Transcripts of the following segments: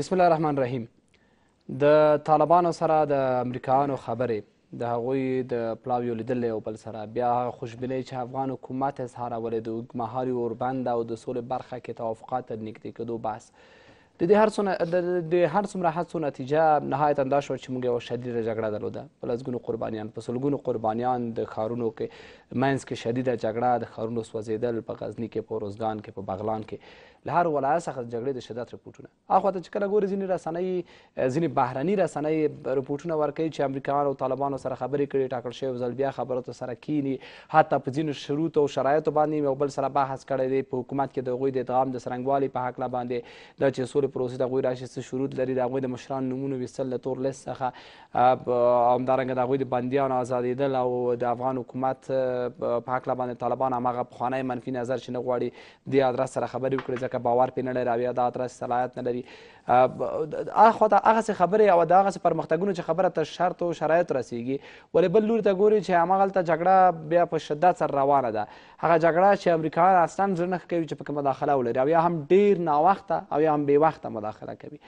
بسم الله الرحمن الرحیم د طالبانو سره د امریکایانو خبرې د هغوی د پلاویو لیدلې او بل سره بیا هغه خوشبینۍ چې افغان حکومت اظهار ولې د اوږدمهالي اوربند او د سولې برخه کې توافقات ته نږدې کېدو بحث د دې هر څونه د هر څومره هڅو نتیجه نهایتا دا شوه چې موږ یوه شدیده جګړه درلوده په لسګونو قربانیان په سلګونو قربانیان د ښارونو کې منځ کې شدیده جګړه د ښارونو سوځېدل په غزني کې په روزګان کې په بغلان کې له هر ولایت څخه د جګړې د شدت رپورټونه اخواته چې کله ګوري ځینې رسنۍ ځینې بهرني رسنۍ رپورټونه ورکوي چې امریکایانو او طالبانو سره خبرې کړي ټاکل شوی ځل بیا خبرو ته سره کینی حتی په ځینو شروط او شرایطو باندې یو بل سره بحث کړی دی په حکومت کې د هغوی د ادغام د څرنګوالي په هکله باندې د چې سولې پروسې د هغوی راشي څه شروط لري د هغوی د مشرانو نومونه ویستل له تور لیست څخه همدارنګه د هغوی د بندیانو ازادېدل او د افغان حکومت په هکله باندې طالبان هماغه پخوانی منفي نظر چې نه غواړي دې ادرس سره خبرې وکړي لکه باور پې نه لري او یا دغه تر صلاحیت نه لري هغه خوا ته هغسې خبرې او د هغسې پرمختګونو چې خبره تر شرط او شرایط رسیږي ولې بل لوري ته ګوري چې هماغلته جګړه بیا په شدت سره روانه ده هغه جګړه چې امریکایان اصلا زړه نه کوي چې پکې مداخله ولري او یا هم ډیر ناوخته او یا هم بې وخته مداخله کوي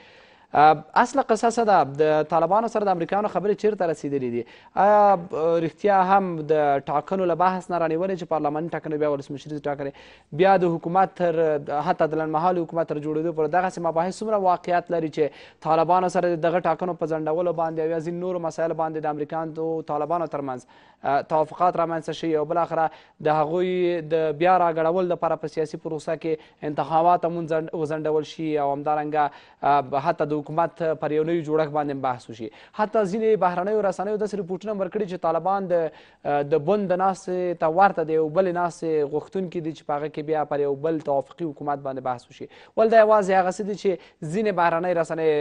اصل قصه څه ده د طالبانو سره د امریکایانو خبرې چیرته رسیدلې دي آیا رښتیا هم د ټاکنو له بحث نه رانیولې چې پارلماني ټاکنې بیا ولسمشري ټاکنې بیا د حکومت تر حتی د لنډمهالې حکومت تر جوړېدو پورې دغسې مباحث څومره واقعیت لري چې طالبانو سره دغه ټاکنو په ځنډولو باندې او یا ځینې نورو مسایلو باندې د امریکایانو طالبانو ترمنځ توافقات رامنځته شي او بالاخره د هغوی د بیا راګړول دپاره په سیاسي پروسه کې انتخابات هم وځنډول شي او همدارنګه حتی د حکومت پر یو نوي جوړښت باندې بحث وشي حتی ځینې بهرنیو رسنیو داسې رپورټونه هم ورکړي چې طالبان د د بند د ناستې ته ورته د یو بلې ناستې غوښتونکي دي چې په هغه کې بیا پر یو بل توافقي حکومت باندې بحث وشي ول دا یوازې هغه څه دي چې ځینې بهرنۍ رسنۍ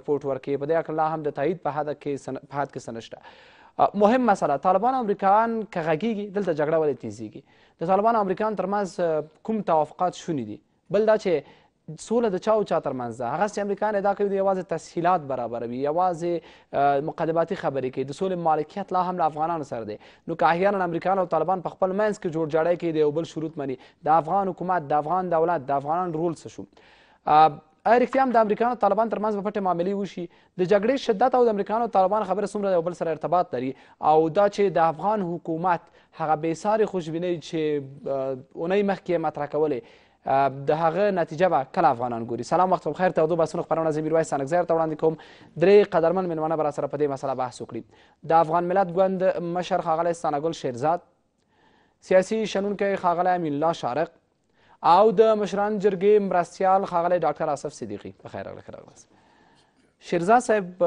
رپورټ ورکوي په دې هکله لا هم د تایید په حد کې څه نشته مهم مسله طالبان امریکایان که غږیږي دلته جګړه ولې تیزیږي د طالبان امریکایان ترمنځ کوم توافقات شوني دي بل دا چې سوله د چا او چا ترمنځ ده هغسې امریکایان ادعا کوي دوی یوازې تسهیلات برابروي یوازې مقدماتي خبرې کوي د سولې مالکیت لا هم له افغانانو سره دی نو که احیانا امریکایان او طالبان په خپل منځ کې جوړجاړی کوي د یو بل شروط مني د افغان حکومت د افغان دولت د افغانان رول څه شو آیا رښتیا هم د امریکایانو طالبان ترمنځ به پټې معاملې وشي د جګړې شدت او د امریکایانو طالبان خبره څومره یو بل سره ارتباط لري او دا چې د افغان حکومت هغه بېسارې خوشبینۍ چې اونۍ مخکې یې مطرح کولې د هغه نتیجه به کله افغانان ګوري سلام وخت بخیر تودو بحثونو خپرونه زه میرویس سنکزی ورته وړاندې کوم درې قدرمن میلمانه به راسره په دې مسله بحث وکړي د افغان ملت ګوند مشر ښاغلی ستانهګل شیرزاد سیاسي شنونکی ښاغلی امینالله شارق او د مشران جرګې مرستیال ښاغلی ډاکټر اسف صدیقي په خیر راغلی ښه شیرزاد صاحب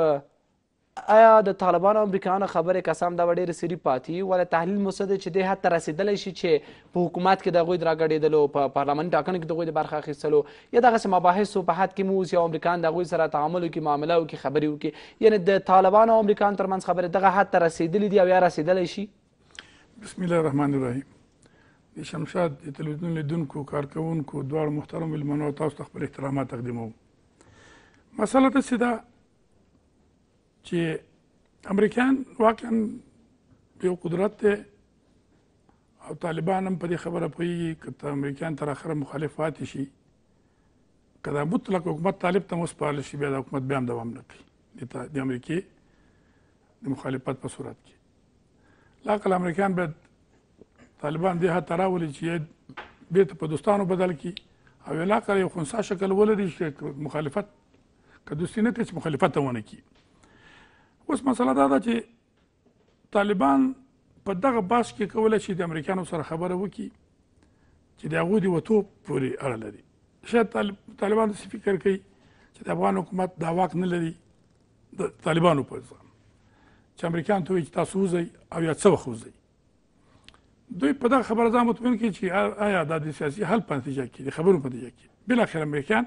آیا د طالبان او امریکایانو خبرې قسم دا ډېرې سری پاتې ولا تحلیل مو څه دی چې دې حد ته رسېدلی شي چې په حکومت کې د هغوی د راګډېدلو په پارلماني ټاکنو کې د هغوی د برخه اخیستلو یا دغسې مباحثو په حد کې مو اوسي او امریکایان د هغوی سره تعامل وکړي معامله وکړي خبرې وکړي یعنې د طالبان او امریکایانو ترمنځ خبرې دغه حد ته رسېدلي دي او یا رسېدلی شي بسم الله الرحمن الرحیم د شمشاد د تلویزیون لیدونکو کارکونکو دواړو محترم ملمنو تاسو ته خپل احترامات تقدیموم مسله داسې ده چې امریکایان واقعا یو قدرت دی او طالبان هم په دې خبره پوهېږي که ته امریکایان تر اخره مخالف پاتې شي که دا مطلق حکومت طالب ته وسپارل شي بیا د حکومت بیا هم دوام نه کوي د امریکې د مخالفت په صورت کې لاقل امریکایان باید طالبان دې حتی راولي چې بیرته په دوستانو بدل کړي او علاقه یو خنسا شکل ولري چې مخالفت که دوستي نه کوي چې مخالفت ته ونه کړي اوس مسله دا ده چې طالبان په دغه باس کې کولی شي د امریکایانو سره خبره وکړي چې د هغوی د وتو پورې اړه لري شاید طالبان داسې فکر کوي چې د افغان حکومت دا واک نه لري د طالبانو په ځان چې امریکایان ته وایي چې تاسو وځئ او یا څه وخت وځئ دوی په دا خبره ځان مطمئن کړي چې آیا دا د سیاسي حل په نتیجه کې د خبرو په نتیجه کې بل اخر امریکایان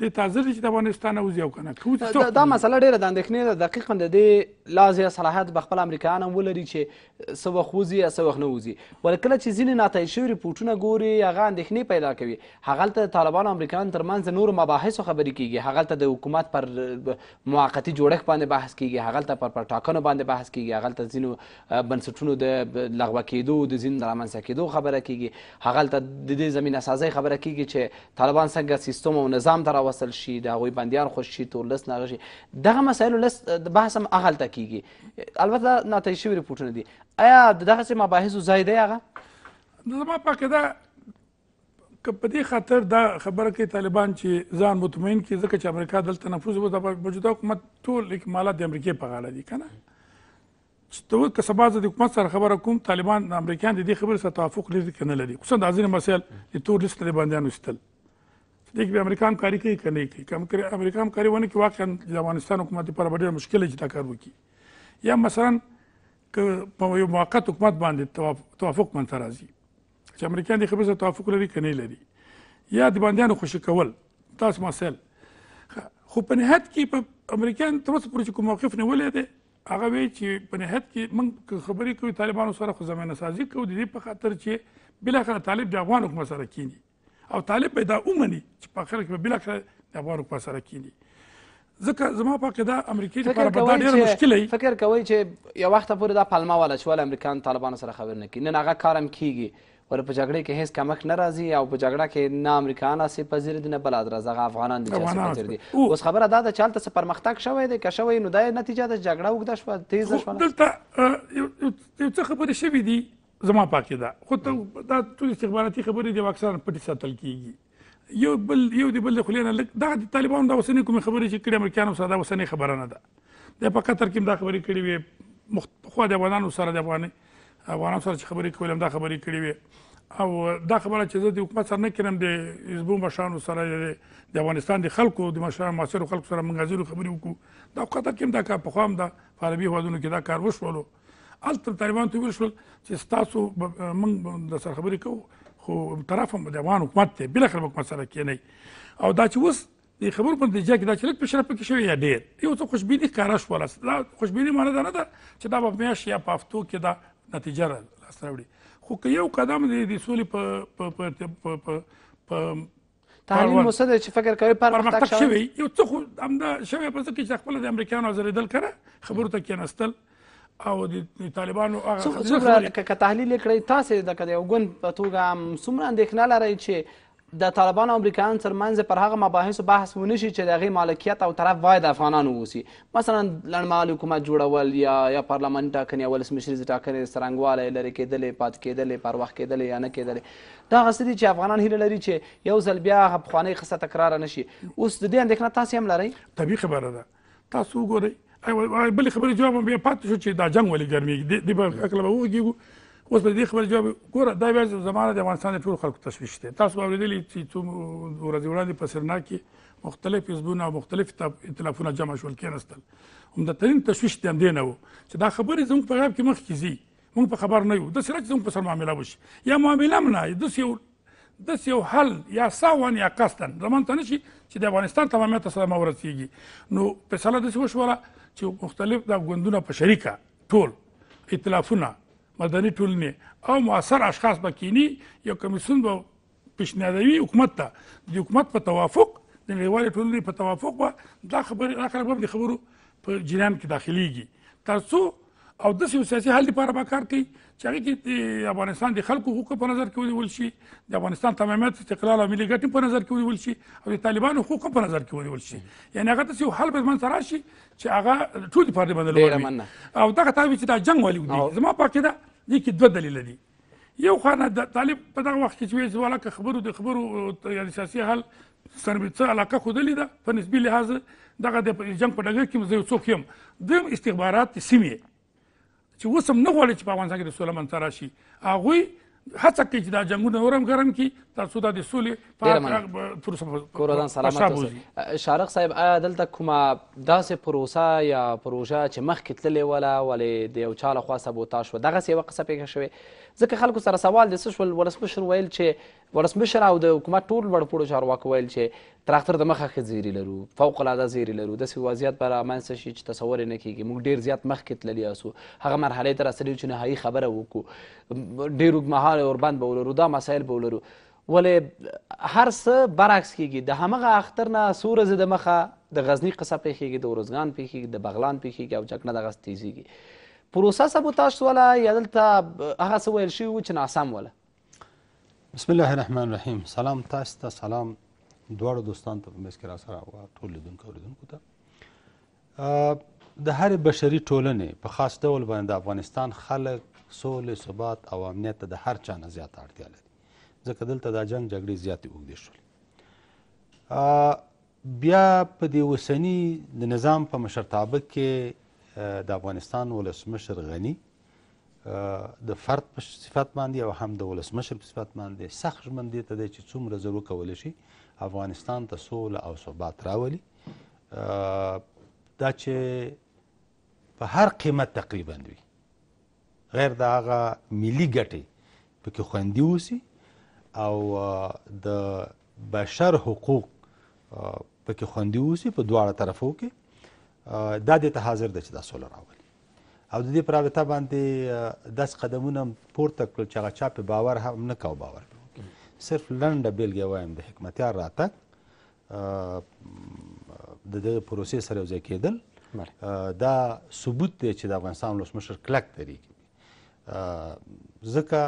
د تازه چې د افغانستان او یو کنه کو دا, دا مسله ډیره د اندښنې ده دقیقا د دې لازم صلاحیت به خپل امریکایان هم ولري چې څه وخت وځي یا څه وخت نه وځي ولی کله چې ځینې ناتایع شوي رپوټونه ګوري هغه اندښنې پیدا کوي هغلته د طالبانو امریکایان ترمنځ نور مباحثو خبرې کیږي هغلته د حکومت پر موقتي جوړښت باندې بحث کیږي هغلته پر پر ټاکنو باندې بحث کیږي هغلته ځینو بنسټونو د لغوه کېدو د ځینو د رامنځته کېدو خبره کیږي هغلته د دې زمینه سازۍ خبره کیږي چې طالبان څنګه سیستم او نظام ته راوصل شي د هغوی بندیان خوش شي تور لس ناغه شي دغه مسایلو لس بحث هم هلته کیږي البته ناتایي شوي رپورټونه دي آیا د دغسې مباحثو ځای دی هغه زما په عقیده که په دې خاطر دا خبره کوي طالبان چې ځان مطمئن کړي ځکه چې امریکا دلته نفوذ و د موجوده حکومت ټول اکمالات د امریکې په غاړه دي که نه چې ته اوس که سبا زه د حکومت سره خبره کوم طالبان امریکایان د دې خبرې سره توافق لري که نه لري خصوصا د ځینې مسایل د تور لیست د بندیانو ایستل دې کې امریکا هم کاری کوي که نه کوي که امریکا هم کاری ونه کړي واقعا د افغانستان حکومت لپاره به ډېره مشکله چې دا کار وکړي یا مثلا که په یو موقت حکومت باندې توافق منځته راځي چې امریکایان دې خبرې سره توافق لري که نه لري یا د باندېانو خوشي کول تاسو مسایل خو په نهایت کې په امریکایان تر اوسه پورې چې کوم موقف نیولی دی هغه وایي چې په نهایت کې موږ خبرې کوو طالبانو سره خو زمینه سازي کوو د دې په خاطر چې بلاخره طالب د افغان حکومت سره کینی او طالب به دا ومني چې په اخر کې به بالاخره د افغانو په سره کینی ځکه زما په عقیده امریکایي لپاره به دا ډېره مشکله وي فکر کوئ چې یو وخته پورې دا پلمه واله چې ولې امریکایان طالبانو سره خبرې نه کوي نن هغه کار هم کیږي ور په جګړه کې هیڅ کمک نه راځي او په جګړه کې نه امریکایان سي پذیر دي نه بل ادرز هغه افغانان دي چې پذیر دي اوس خبره دا ده چې هلته څه پرمختګ شوی دی که شوی نو دا نتیجه د جګړه وګدښ په تیز شوه دلته یو څه خبرې شوې دي زما پاکه ده خو ته دا ټول استخباراتي خبرې دي اکثرا پټې ساتل کیږي یو بل یو دی بل خلینو لک دا د طالبانو دا وسنې کوم خبرې چې کړي امریکایانو ساده وسنې خبره نه ده د په قطر کې دا خبرې کړي وي مخ... خو د افغانانو سره د افغاني افغانانو سره خبرې کولم دا خبرې کړي وي او دا خبره چې زه د حکومت سره نه کړم د حزبو مشرانو سره د افغانستان د خلکو د مشرانو معاصرو خلکو سره موږ غزیرو خبرې وکړو دا قطر کې هم دا کار پخوا هم ده په عربي هېوادونو کې دا کار وشولو الته طالبان ته ویل شول چې ستاسو موږ د سره خبرې کوو خو طرف هم د افغان حکومت دی بلاخره حکومت سره کینی او دا چې اوس د خبرو په نتیجه کې دا چې لږ فشار پکې شوی یا ډېر یو څه خوشبیني ښکاره شوله دا خوشبیني معنی دا نه ده چې دا به میاشت یا په هفتو کې دا نتیجه لاسته راوړي خو که یو قدم د د سولې په په په تعلیم مو څه دی چې فکر کوي پرمختګ شوی یو څه خو همدا شوی په څه کې چې خپله د امریکایانو ځلېدل کړه خبرو ته کېناستل او د طالبانو هغه څومره که تحلیل کړئ تاسو د کده یو ګوند په توګه څومره اندېښنه لرئ چې د طالبان او امریکایان ترمنځ پر هغه مباحثو بحث ونه شي چې د هغې مالکیت او طرف باید افغانان واوسي مثلا لنډمهال حکومت جوړول یا یا پارلمان ټاکنې یا ولسمشریزې ټاکنې څرنګوالی لرې کېدلې پاتې کېدلې پر وخت کېدلې یا نه کېدلې دا هغه څه دي چې افغانان هیله لري چې یو ځل بیا هغه پخوانۍ قصه تکراره نه شي اوس د دې اندېښنه تاسې هم لرئ طبیعي خبره ده تاسو وګورئ بل خبرې جواب هم بیا پاتې شو چې دا جنگ ولې ګرمیږي دې په هکله به وږیږو اوس په دې خبرې جواب ګوره دا ویل زمانه د افغانستان د ټولو خلکو تشویش دی تاسو به اورېدلي چې څو ورځې وړاندې په سرنا کې مختلف حزبونه او مختلف ائتلافونه جمع شول کېناستل عمدترین تشویش د همدې نه و چې دا خبرې زموږ په غیاب کې مخکې ځي موږ په خبر نه یو داسې نه چې زموږ په سر معامله وشي یا معامله هم نه داسې یو داسې یو حل یا ساون یا قصدن زمان ته نه شي چې د افغانستان تمامیت سره مه ورسېږي نو فیصله داسې وشوله چې مختلف دا ګوندونه په شریکه ټول اطلافونه مدني ټولنې او مؤثر اشخاص به کینی یو کمیسیون به پیشنهادوي حکومت ته د حکومت په توافق د نړیوالې ټولنې په توافق به دا خبرې دا خلک به د خبرو په جریان کې داخلیږي تر څو او داسې یو سیاسي حل لپاره به کار کوي چې هغې کې د افغانستان د خلکو حقوق په نظر کې ونیول شي د افغانستان تمامیت استقلال او ملي ګټې په نظر کې ونیول شي او د طالبانو حقوق په نظر کې ونیول شي یعنې هغه داسې یو حل به منځته راشي چې هغه ټولې پارټۍ باندې او دغه تاوي چې دا جنګ ولې ودرېږي زما په عقیده دې کې دوه دلیله دي یو خانه د طالب په دغه وخت کې چې ویل ولاکه خبرو د خبرو یعنی سیاسي حل سره به څه علاقه خودلې ده په نسبي لحاظ دغه د جنگ په ډګر کې مزه یو څوک یم د استخبارات سیمه چې اوس هم نه غواړي چې په افغانستان کې د سوله منځته راشي هغوی هڅه کوي چې دا جنګونه نور هم ګرم کړي ترڅو دا د سولې په پروسه کورودان سلامت شارق صاحب آیا دلته کومه داسې پروسه یا پروژه چې مخکې تللې وله ولې د یو چا لخوا سبوتاژ شوه دغسې یوه قصه پېښه شوې ځکه خلکو سره سوال د څه شول ولسمشر ویل چې ولسمشر او د حکومت ټول لوړ پوړو چارواکو ویل چې تر اختر د مخه ښه زیري لرو فوق العاده زیري لرو داسې وضعیت به رامنځته شي چې تصور یې نه کېږي موږ ډېر زیات مخکې تللی یاستو هغه مرحلې ته رسېدلي چې نهایي خبره وکړو ډېر اوږدمهاله اوربند به ولرو دا مسایل به ولرو ولې هر څه برعکس کېږي د همغه اختر نه څو ورځې د مخه د غزنی قصه پیښېږي د ورزګان پیښېږي د بغلان پیښېږي او جګړه دغسې تیزېږي پروسه سبوتاژ سوله یا دلته هغه څه ویل شوي وو چې ناسم وله بسم الله الرحمن الرحیم سلام تاسو ته سلام دواړو دوستانو ته په میز کې راسره او ټول لیدونکو اوریدونکو ته د هرې بشري ټولنې په خاص ډول باندې د افغانستان خلک سولې ثبات او امنیت ته د هر چا نه زیاته اړتیا لري ځکه دلته دا جنگ جګړې زیاتې اوږدې شولې بیا په دې اوسني د نظام په مشرتابه کې د افغانستان ولسمشر غنی د فرد په صفت باندې او هم د ولسمشر په صفت باندې سخت ژمن دی ته دی چې څومره ضرور کولی شي افغانستان ته سوله او ثبات راولي دا چې په هر قیمت تقریبا وي غیر د هغه ملي ګټې پکې خوندي اوسي او د بشر حقوق پکې خوندي اوسي په دواړه طرفو کې دا دې ته حاضر ده چې دا سوله راولي او د دې پر رابطه باندې داسې قدمونه پورته کړل چې هغه چا په باور هم نه کو باور صرف لنډه بیلګه وایم د حکمتیار راتګ د دغې پروسې سره یو ځای کېدل دا ثبوت دی چې د افغانستان ولسمشر کلک دریږي ځکه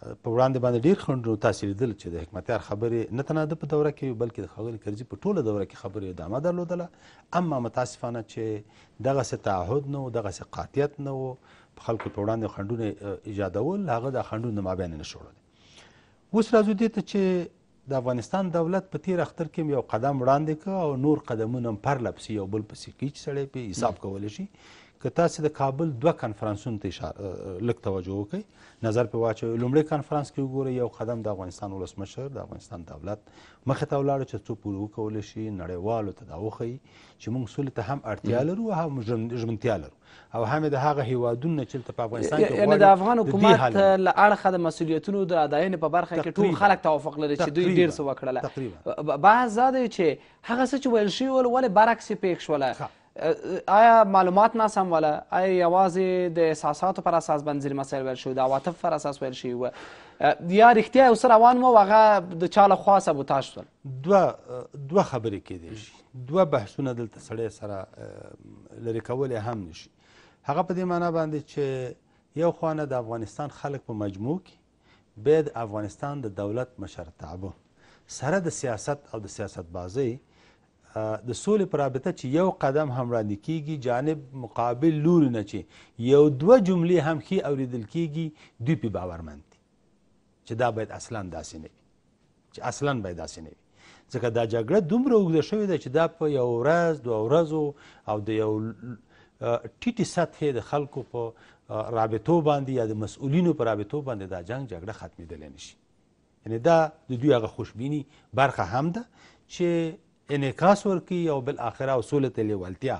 په وړاندې باندې ډیر خنډونه تاسو لیدل چې د حکمتیار خبرې نه تنه د په دوره کې بلکې د خغلی کرزي په ټوله دوره کې خبرې ادامه درلودله اما متاسفانه چې دغسې تعهد نه و دغسې قاطیت نه و خلکو په وړاندې خنډونه ایجادول هغه د خنډونو مابین نه شوړل اوس راځو دې ته چې د افغانستان دولت په تیر اختر کې یو قدم وړاندې کړ او نور قدمونه هم پرله پسې یو بل پسې کوي چې سړی پې حساب کولی شي که تاسو د کابل دوه کنفرانسونو ته اشاره لږ توجه وکړئ نظر په واچوي لومړی کنفرانس کې وګورئ یو قدم د افغانستان ولسمشر د افغانستان دولت مخې ته ولاړ چې څو پورې وکولی شي نړیوالو ته دا وښیي چې موږ سولې ته هم اړتیا لرو او هم ژمنتیا لرو او هم د هغه هیوادونو نه چې په افغانستان کې یعنې د افغان حکومت له اړخه د مسؤلیتونو د اداینې په برخه کې ټول خلک توافق لري چې دوی ډېر څه وکړله بعض دا دی چې هغه څه چې ویل شوي ول ولې برعکس یې پېښ شوله آیا معلومات ناسم وله آیا یوازې د احساساتو پر اساس بنځیر مسایل ویل شوي د عواطف پر اساس ویل شوي وه یا رښتیا یو څه روان و هغه د چا لخوا سبوتاژ شول دوه دوه خبرې کیدی شي دوه بحثونه دلته سړی سره لرې کولی هم نشي هغه په دې معنا باندې چې یو خوانه د افغانستان خلک په مجموع کې بیا د افغانستان د دولت مشرتابه سره د سیاست او د سیاست بازی د سولې پر رابطه چې یو قدم هم وړاندې کیږي جانب مقابل لوري نه چې یو دوه جملې هم ښې اوریدل کیږي دوی پې باورمند دي چې دا باید اصلا داسې نه وي چې اصلا باید داسې نه وي ځکه دا جګړه دومره اوږده شوې ده چې دا په یو ورځ دوه ورځو او د یو ټیټې سطحې د خلکو په رابطو باندې یا د مسؤلینو په رابطو باندې دا جنگ جګړه ختمېدلی نه شي یعنی دا د دوی هغه خوشبینی برخه هم ده چې انعکاس ورکي او بل اخره او سولې ته لیوالتیا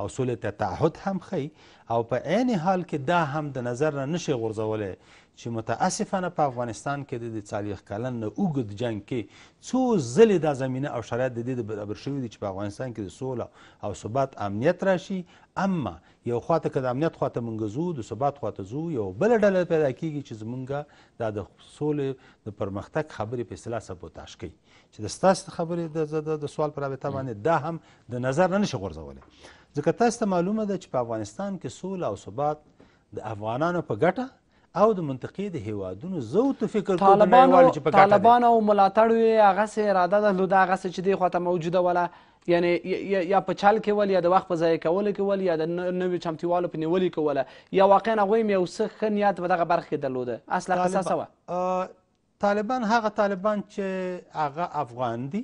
او سولې ته تعهد هم خي او په عین حال کې دا هم د نظر نه نشي غورځولی چې متاسفانه په افغانستان کې د څلوېښت کلن نه اوږد جنګ کې څو ځلې دا زمینه او شرایط د دې د برابر شوي دي چې په افغانستان کې د سوله او ثبات امنیت راشي اما یو خواته که د امنیت خواته مونږ ځو د ثبات خواته ځو یو بله ډله پیدا کیږي چې زمونږ دا د سولې د پرمختګ خبرې په اصطلاح سبوتاژ کوي چې د ستاسو خبرې د د سوال پر رابطه باندې دا هم د نظر نه نشي غورځولی ځکه تاسو ته معلومه ده چې په افغانستان کې سوله او ثبات د افغانانو په ګټه او د منطقې د هیوادونو زو ته فکر کوم طالبان او ملاتړو یې هغسې اراده درلوده هغسې چې دې خواته موجوده وله یعنی یا په چل کې ول یا د وخت په ضایع کولو کې ول یا د نوي چمتووالو په نیولو کې وله یا واقعا هغوی هم یو څه ښه نیت په دغه برخه کې درلوده اصله قصه څه وه طالبان هغه طالبان چې هغه افغان دي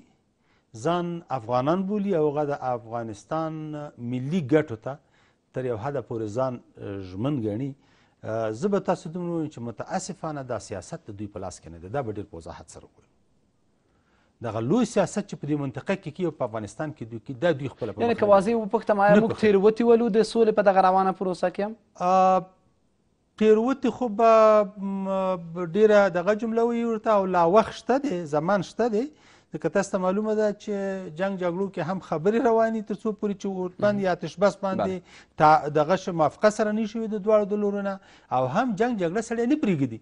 ځان افغانان بولی او هغه د افغانستان ملی ګټو ته تر یو حده پورې ځان ژمن ګڼي زه به تاسو دومره وایم چې متاسفانه دا سیاست د دوی په لاس کې نه دی دا به ډېر په وضاحت سره ووایم دغه لوی سیاست چې په دې منطقه کې کیږي په افغانستان کې دوی دا دوی خپله یعنې که واضح وپوښتم آیا موږ تېروتي ولو د سولې په دغه روانه پروسه کې هم تیروتې خو به ډیره دغه جمله وي ورته او لا وخت شته دی زمان شته دی ځکه تاسو ته معلومه ده چې جنگ جګړو کې هم خبرې روانې تر څو پورې چې اوربند یا تشبس باندې دغه موافقه سره نه شوې د دواړو د لورو نه او هم جنگ جګړه سړی نه پرېږدي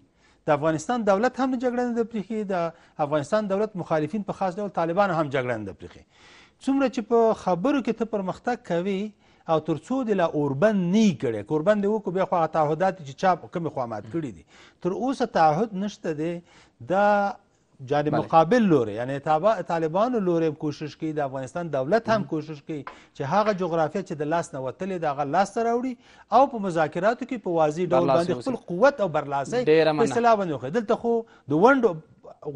د افغانستان دولت هم جګړه نه ده پرېښې د افغانستان دولت مخالفین په خاص ډول طالبان هم جګړه نه ده پرېښې څومره چې په خبرو کې ته پرمختګ کوي او تر څو دې لا اوربند نه یي کړی که اوربند یې وکړو بیا خو هغه تعهدات چې چا کومې خوا مات کړي دي تر اوسه تعهد نشته دی دا جانب بله. مقابل لوري یعنی طالبانو لوري کوشش کوي د افغانستان دولت هم کوشش کوي چې هغه جغرافیه چې د لاس نه وتلې د هغه لاس ته راوړي او په مذاکراتو کې په واضح ډول باندې خپل قوت او برلاسۍ په اصطلاح باندې وښیي دلته خو د ونډو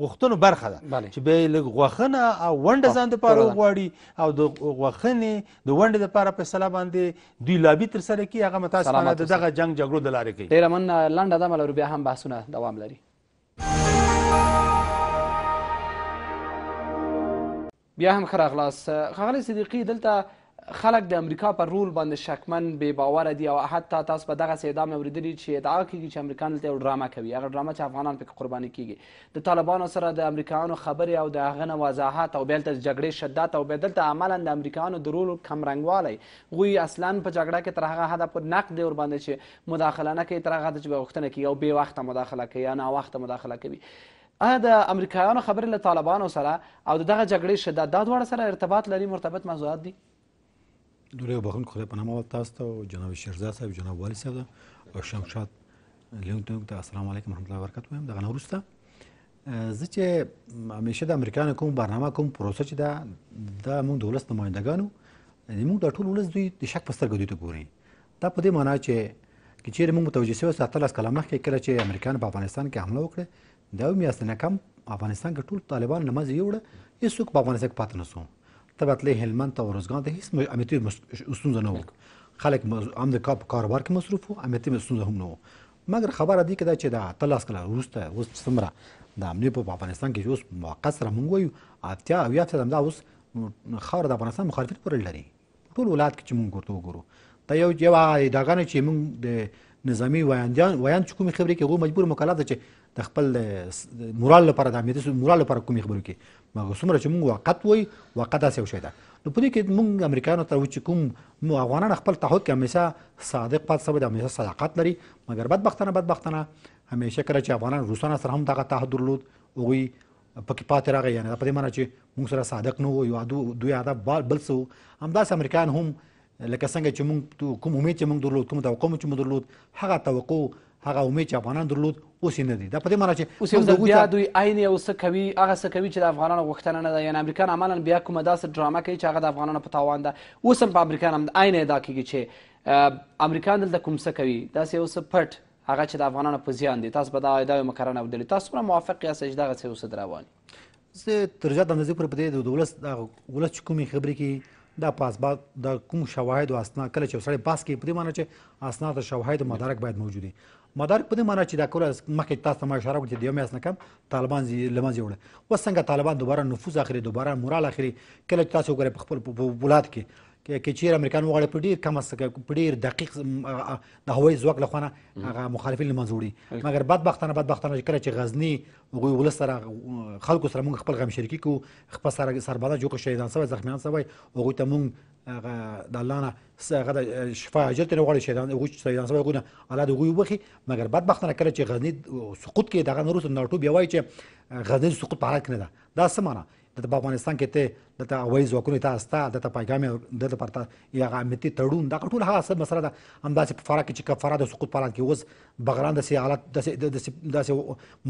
غوښتنو برخه ده چې به لږ غوښنه او ونډه ځان دپاره وغواړي او د غوښنې د ونډې دپاره په اصطلاح باندې دوی لابي ترسره کوي هغه متاسفانه د دغه جنګ جګړو د لارې کوي ډېره مننه لنډه ده ملورو بیا هم بحثونه دوام لري بیا هم ښه راغلاست ښاغلی صدیقي دلته خلک د امریکا پر رول باندې شکمن بې باوره دي او حتی تاسو به دغسې اعدام اورېدلي چې ادعا کېږي چې امریکایان دلته یو ډرامه کوي هغه ډرامه چې افغانان پکې قرباني کېږي د طالبانو سره د امریکایانو خبرې او د هغه نه وضاحت او بیا هلته د جګړې شدت او بیا دلته عملا د امریکایانو د رول کمرنګوالی هغوی اصلا په جګړه کې تر هغه حده پورې نقد دی ورباندې چې مداخله نه کوي تر هغه حده چې به غوښتنه کوي او بې وخته مداخله کوي یا ناوخته مداخله کوي آیا د امریکایانو خبرې له طالبانو سره او دغه جګړې شدت دا دواړه سره ارتباط لري مرتبط موضوعات دي دوره بخون خدای پناه مو تاسو ته جناب شیرزا صاحب جناب والي صاحب او شمشاد لینټون ته السلام علیکم ورحمت الله وبرکاته هم دغه نورسته زه چې همیشه د امریکایانو کوم برنامه کوم پروسه چې دا د مونږ دولت نمائندګانو زموږ د ټول ولس دوی د شک په سترګه دوی ته ګوري دا په دې معنی چې که چیرې موږ متوجه شو ساتلس کلام مخکې کله چې امریکایان په افغانستان کې حمله وکړه دا یو میاشت نه کم افغانستان کې ټول طالبان نماز یوړه هیڅوک په افغانستان کې پاتې نه طبعا تلاقي هلمند او روزگان ده هیڅ امتی استونزه نه و خلک هم د کاپ کاروبار کې مصروف وو امتی استونزه هم نه و مګر خبره دی کده چې دا تلاس کله روسته اوس سمره د امنی په افغانستان کې اوس موقت سره مونږ وایو اتیا او یا څه دا اوس خاور د افغانستان مخالفت پورې لري ټول ولادت کې چې مونږ ورته وګورو دا یو یو اداګان چې مونږ د نظامی ویاندیان ویان چې کومې خبرې کې غو مجبور مکلف ده چې د خپل مورال لپاره د امنیت مورال لپاره کومې خبرې کې ما څومره چې موږ وقت وای وقت داسې وشي ده نو په دې کې موږ امریکایانو ته چې کوم افغانان خپل تعهد کې همیشه صادق پات سبب د همیشه صداقت لري مګر بدبختانه بدبختانه همیشه کله چې افغانان روسانو سره هم دغه تعهد درلود هغوی پکې پاتې راغی یعنې په دې معنی چې موږ سره صادق نه وو یو دوی ادب بل څه همداسې امریکایان هم لکه څنګه چې موږ کوم امید چې موږ درلود کوم توقع چې موږ درلود هغه توقع هغه امید چې افغانان درلود اوس نه دي دا په دې معنی چې اوس یو بیا دوی عین یو څه کوي هغه څه کوي چې د افغانانو غوښتنه نه ده یعنی امریکایان عملا بیا کومه داسې ډرامه کوي چې هغه د افغانانو په تاوان ده اوس هم په امریکایان هم عین ادا کیږي چې امریکایان دلته کوم څه کوي داسې یو څه پټ هغه چې د افغانانو په زیان دي تاسو به دا ادا مکرنه ودلی تاسو پر موافق یاست چې دغه څه اوس درواني زه تر زیات اندازې پورې په دې د دولت د ولس کومې خبرې کې دا پاسباد د کوم شواهد او اسناد کله چې سړی پاس کې پرې مانه چې اسناد او شواهد او مدارک باید موجود وي مدارک په دې معنی چې دا کوله مخکې تاسو ته ما اشاره وکړه چې د یو میاس نه کم طالبان له منځه وړه اوس څنګه طالبان دوباره نفوذ اخلي دوباره مورال اخلي کله چې تاسو وګورئ په خپل ولایت کې کې چیر امریکایان وغواړي په ډیر کم سره په ډیر دقیق د هوایي ځواک له خوا هغه مخالفین له منځوري مګر بدبختانه بدبختانه کله چې غزنی وګړي ولس سره خلکو سره موږ خپل غم شریکي کو خپل سره سرباده جوړ شهیدان سوي زخمیان سوي وګړي ته موږ هغه د الله نه هغه شفا اجرت نه غواړي شهیدان وګړي شهیدان سوي وګړي الله د وګړي وخي مګر بدبختانه کله چې غزنی سقوط کې دغه نورو ناټو بیا وایي چې غزنی سقوط په حالت کې نه ده دا سمانه د افغانستان کې ته دته اوایي ځواکونه تاسو ته دته پیغام دته پرته یا امنیتي تړون دا ټول هغه سب مسله ده همداسې په فرا کې چې کفاره د سقوط پالان کې اوس بغران د سي حالت د سي د سي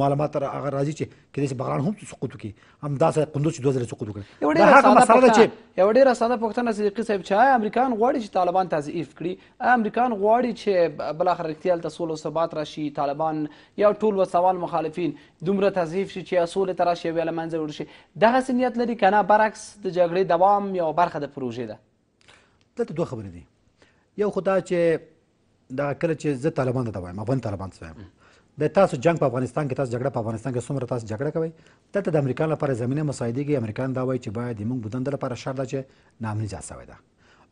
معلومات هغه راځي چې کله چې بغران هم سقوط کوي همداسې قندوز چې دوه ځله سقوط وکړي دا هغه مسله ده چې یو ډیره ساده پوښتنه صدیقي صاحب چې امریکایان غواړي چې طالبان تضعیف کړي امریکایان غواړي چې بل اخر اختیال ته سولو ثبات راشي طالبان یا ټول وسوال مخالفین دومره تضعیف شي چې اصول تراشي ویل منځ ورشي دغه سنیت لري کنه برعکس د جګړې دوام یو برخه د پروژې ده دلته دوه خبرې دي یو خو دا چې دا کله چې زه طالبان ته وایم افغان طالبان ته وایم د تاسو جنگ په افغانستان کې تاسو جګړه په افغانستان کې څومره تاسو جګړه کوي دلته د امریکا لپاره زمينه مساعدې کې امریکایان دا وایي چې باید موږ بدن لپاره شرط ده چې نامني ځا سوي ده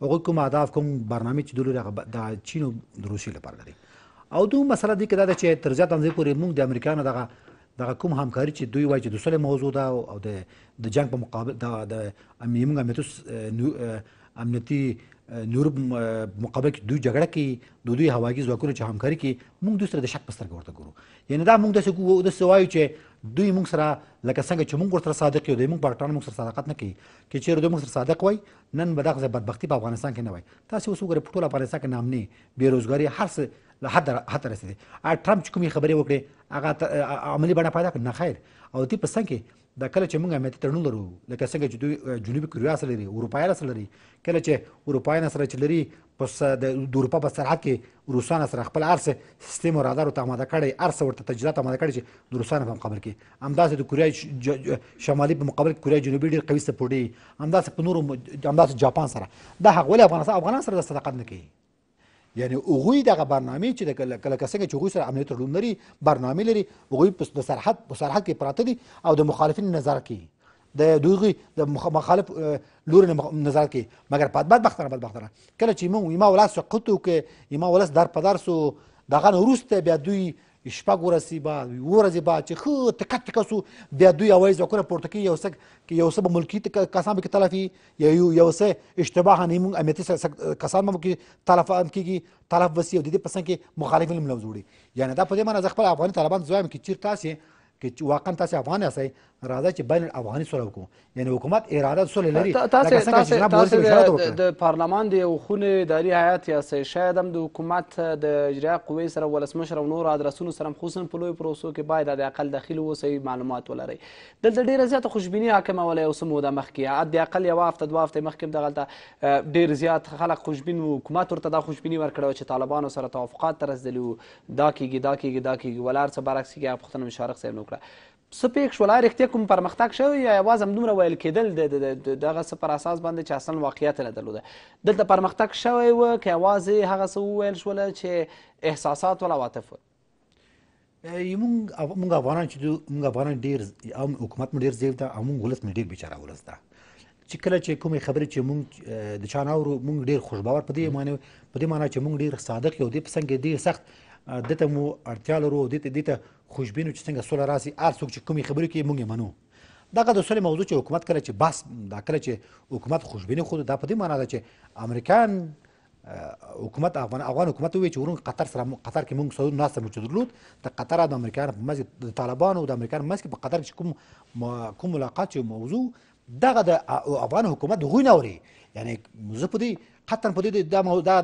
هغه کوم اهداف کوم برنامه چې دلته د چین او روسي لپاره لري او دوه مسله دي کې دا چې تر ځات انځي پورې موږ د امریکایانو دغه دغه کوم همکاري چې دوی وایي چې د سولې موضوع ده او د د جنگ په مقابل د د موږ امنیتي امنیتي نور مقابل کې دوی جګړه کې د دوی هوایي ځواکونو چې همکاري کې موږ دوی سره د شک په سترګه ورته ګورو یعنی دا موږ داسې کوو داسې وایو چې دوی موږ سره لکه څنګه چې موږ ورسره صادق یو دوی موږ پټان موږ سره صداقت نه کوي چې چیرې دوی موږ سره صادق وای نن به دغه بدبختی په افغانستان کې نه وای تاسو اوس وګورئ په ټول افغانستان کې نامني بیروزګاری هر څه له حد حته رسیدي ټرمپ چې کومې خبرې وکړې هغه عملی بڼه پیدا کړه نه خیر او دې په څنګه کې دا کله چې موږ امنیتي تړون لرو لکه څنګه چې دوی جنوبي کوریا سره لري اروپایان سره لري کله چې اروپایان سره چې لري پس د اروپا په سرحد کې روسان سره خپل ارسه سیستم او رادار ته آماده کړي ارسه ورته تجهیزات آماده کړي چې د روسانو په مقابل کې همداسې د کوریا شمالي په مقابل کې کوریا جنوبي ډېر قوي سپورټ دی همداسې په نورو همداسې جاپان سره دا هغه ولې افغانستان افغانان سره د صداقت نه کوي یعنی هغوی دغه برنامې چې د لکه څنګه چې هغوی سره امنیت تړون لري برنامې لري هغوی د سرحد په سرحد کې پراته دي او د مخالفین نظر کوي د دوی د مخالف لور نظر کوي مګر په بدبختانه بدبختانه کله چې موږ یما ولس سقط وکړو یما ولس در په در سو دغه وروسته بیا دوی شپږ ورځې بعد اووه ورځې بعد چې ښه تکه تکه سو بیا دوی هوایي ځواکونه پورته کوي یو څه یو څه به ملکي کسان به کې تلف وي یا یو څه اشتباه نه موږ امنیتي کسان به کې تلف کېږي تلف به سي او د دې په څنګ کې مخالفین هم لمزوړي یعنې دا په دې معنی زه خپل افغاني طالبان زوایم چې چېرې تاسې کې واقعا تاسو افغان یاست راځي چې بین افغاني سره وکړو یعنی حکومت اراده سره لري تاسو تاسو تاسو د پارلمان د یو خونې اداري هیئات یاست شاید هم د حکومت د اجرا قوې سره ولسمشر او نور ادرسونو سره خصوصا په لوی پروسو کې باید د اقل داخل وسی معلومات ولري دلته ډیره زیاته خوشبینی حاکم ولې اوس مو د مخ کې د اقل یو هفته دوه هفته مخکې دغه ډیر زیات خلک خوشبین حکومت ورته د خوشبینی ورکړو چې طالبانو سره توافقات ترسدلی دا کیږي دا کیږي دا کیږي ولار څه برعکس کیږي پښتون مشارق صاحب نو وکړه څه پېښ شول آیا رښتیا کوم پرمختګ شوی یا یوازې همدومره ویل کېدل د دغه څه پر اساس باندې چې اصلا واقعیت نه درلوده دلته پرمختګ شوی و که یوازې هغه څه وویل شوله چې احساسات ول عواطف ول مونږ مونږ افغانان چې مونږ افغانان ډیر عام حکومت مو ډیر زیو ده او مونږ ولس مې ډیر بیچاره ولس ده چې کله چې کومې خبرې چې مونږ د چا نه اورو مونږ ډیر خوشباور په دې معنی په دې معنی چې مونږ ډیر صادق یو دې پسنګ دې سخت دته مو اړتیا لرو دته دته خوشبینو چې څنګه سوله راسي هر څوک چې کومې خبرې کوي موږ یې منو دغه د سولې موضوع چې حکومت کله چې بس دا کله چې حکومت خوشبینه خود دا په دې معنی ده چې امریکایان حکومت افغان افغان حکومت وی چې ورون قطر سره قطر کې موږ سعودي ناسه موجود درلود د قطر د امریکایانو په مزه د طالبانو د امریکایانو مزه په قطر کې کوم کوم ملاقات چې موضوع دغه د افغان حکومت غوینه اوري یعنی زه په دې قطعا په دې د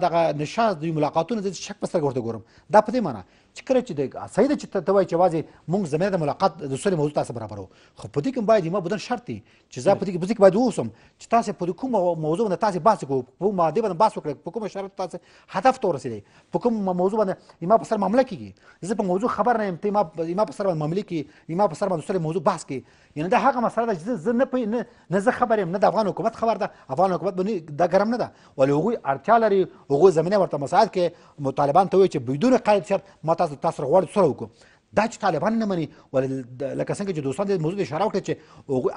دغه نشاز د ملاقاتونو د شک په سره ورته ګورم دا په دې معنی چې کله چې د صحیح ده چې ته وایي چې یوازې موږ زمینه د ملاقات د سولې موضوع تاسو برابرو خو په دې کې باید ما بدن شرط دی چې زه په دې کې باید واوسم چې تاسو په کوم موضوع باندې تاسو بحث کوو په ماده باندې بحث وکړئ په کوم شرط تاسو هدف ته ورسېدئ په کوم موضوع باندې ما په سر معامله کیږي زه په موضوع خبر نه یم ته ما ما په سر باندې معامله کی ما په سر باندې سولې موضوع بحث کی یعنی دا هغه مسله ده چې زه نه پې نه زه خبر یم نه د افغان حکومت خبر ده افغان حکومت باندې دا ګرم نه ده ولې هغوی اړتیا لري هغوی زمینه ورته مساعد کوي طالبان ته وایي چې بدون قید شرط ما تاسو اعتراض د تاسو سره غواړو سره وکړو دا چې طالبان نه مني ولې لکه څنګه چې دوستان دې موضوع اشاره وکړه چې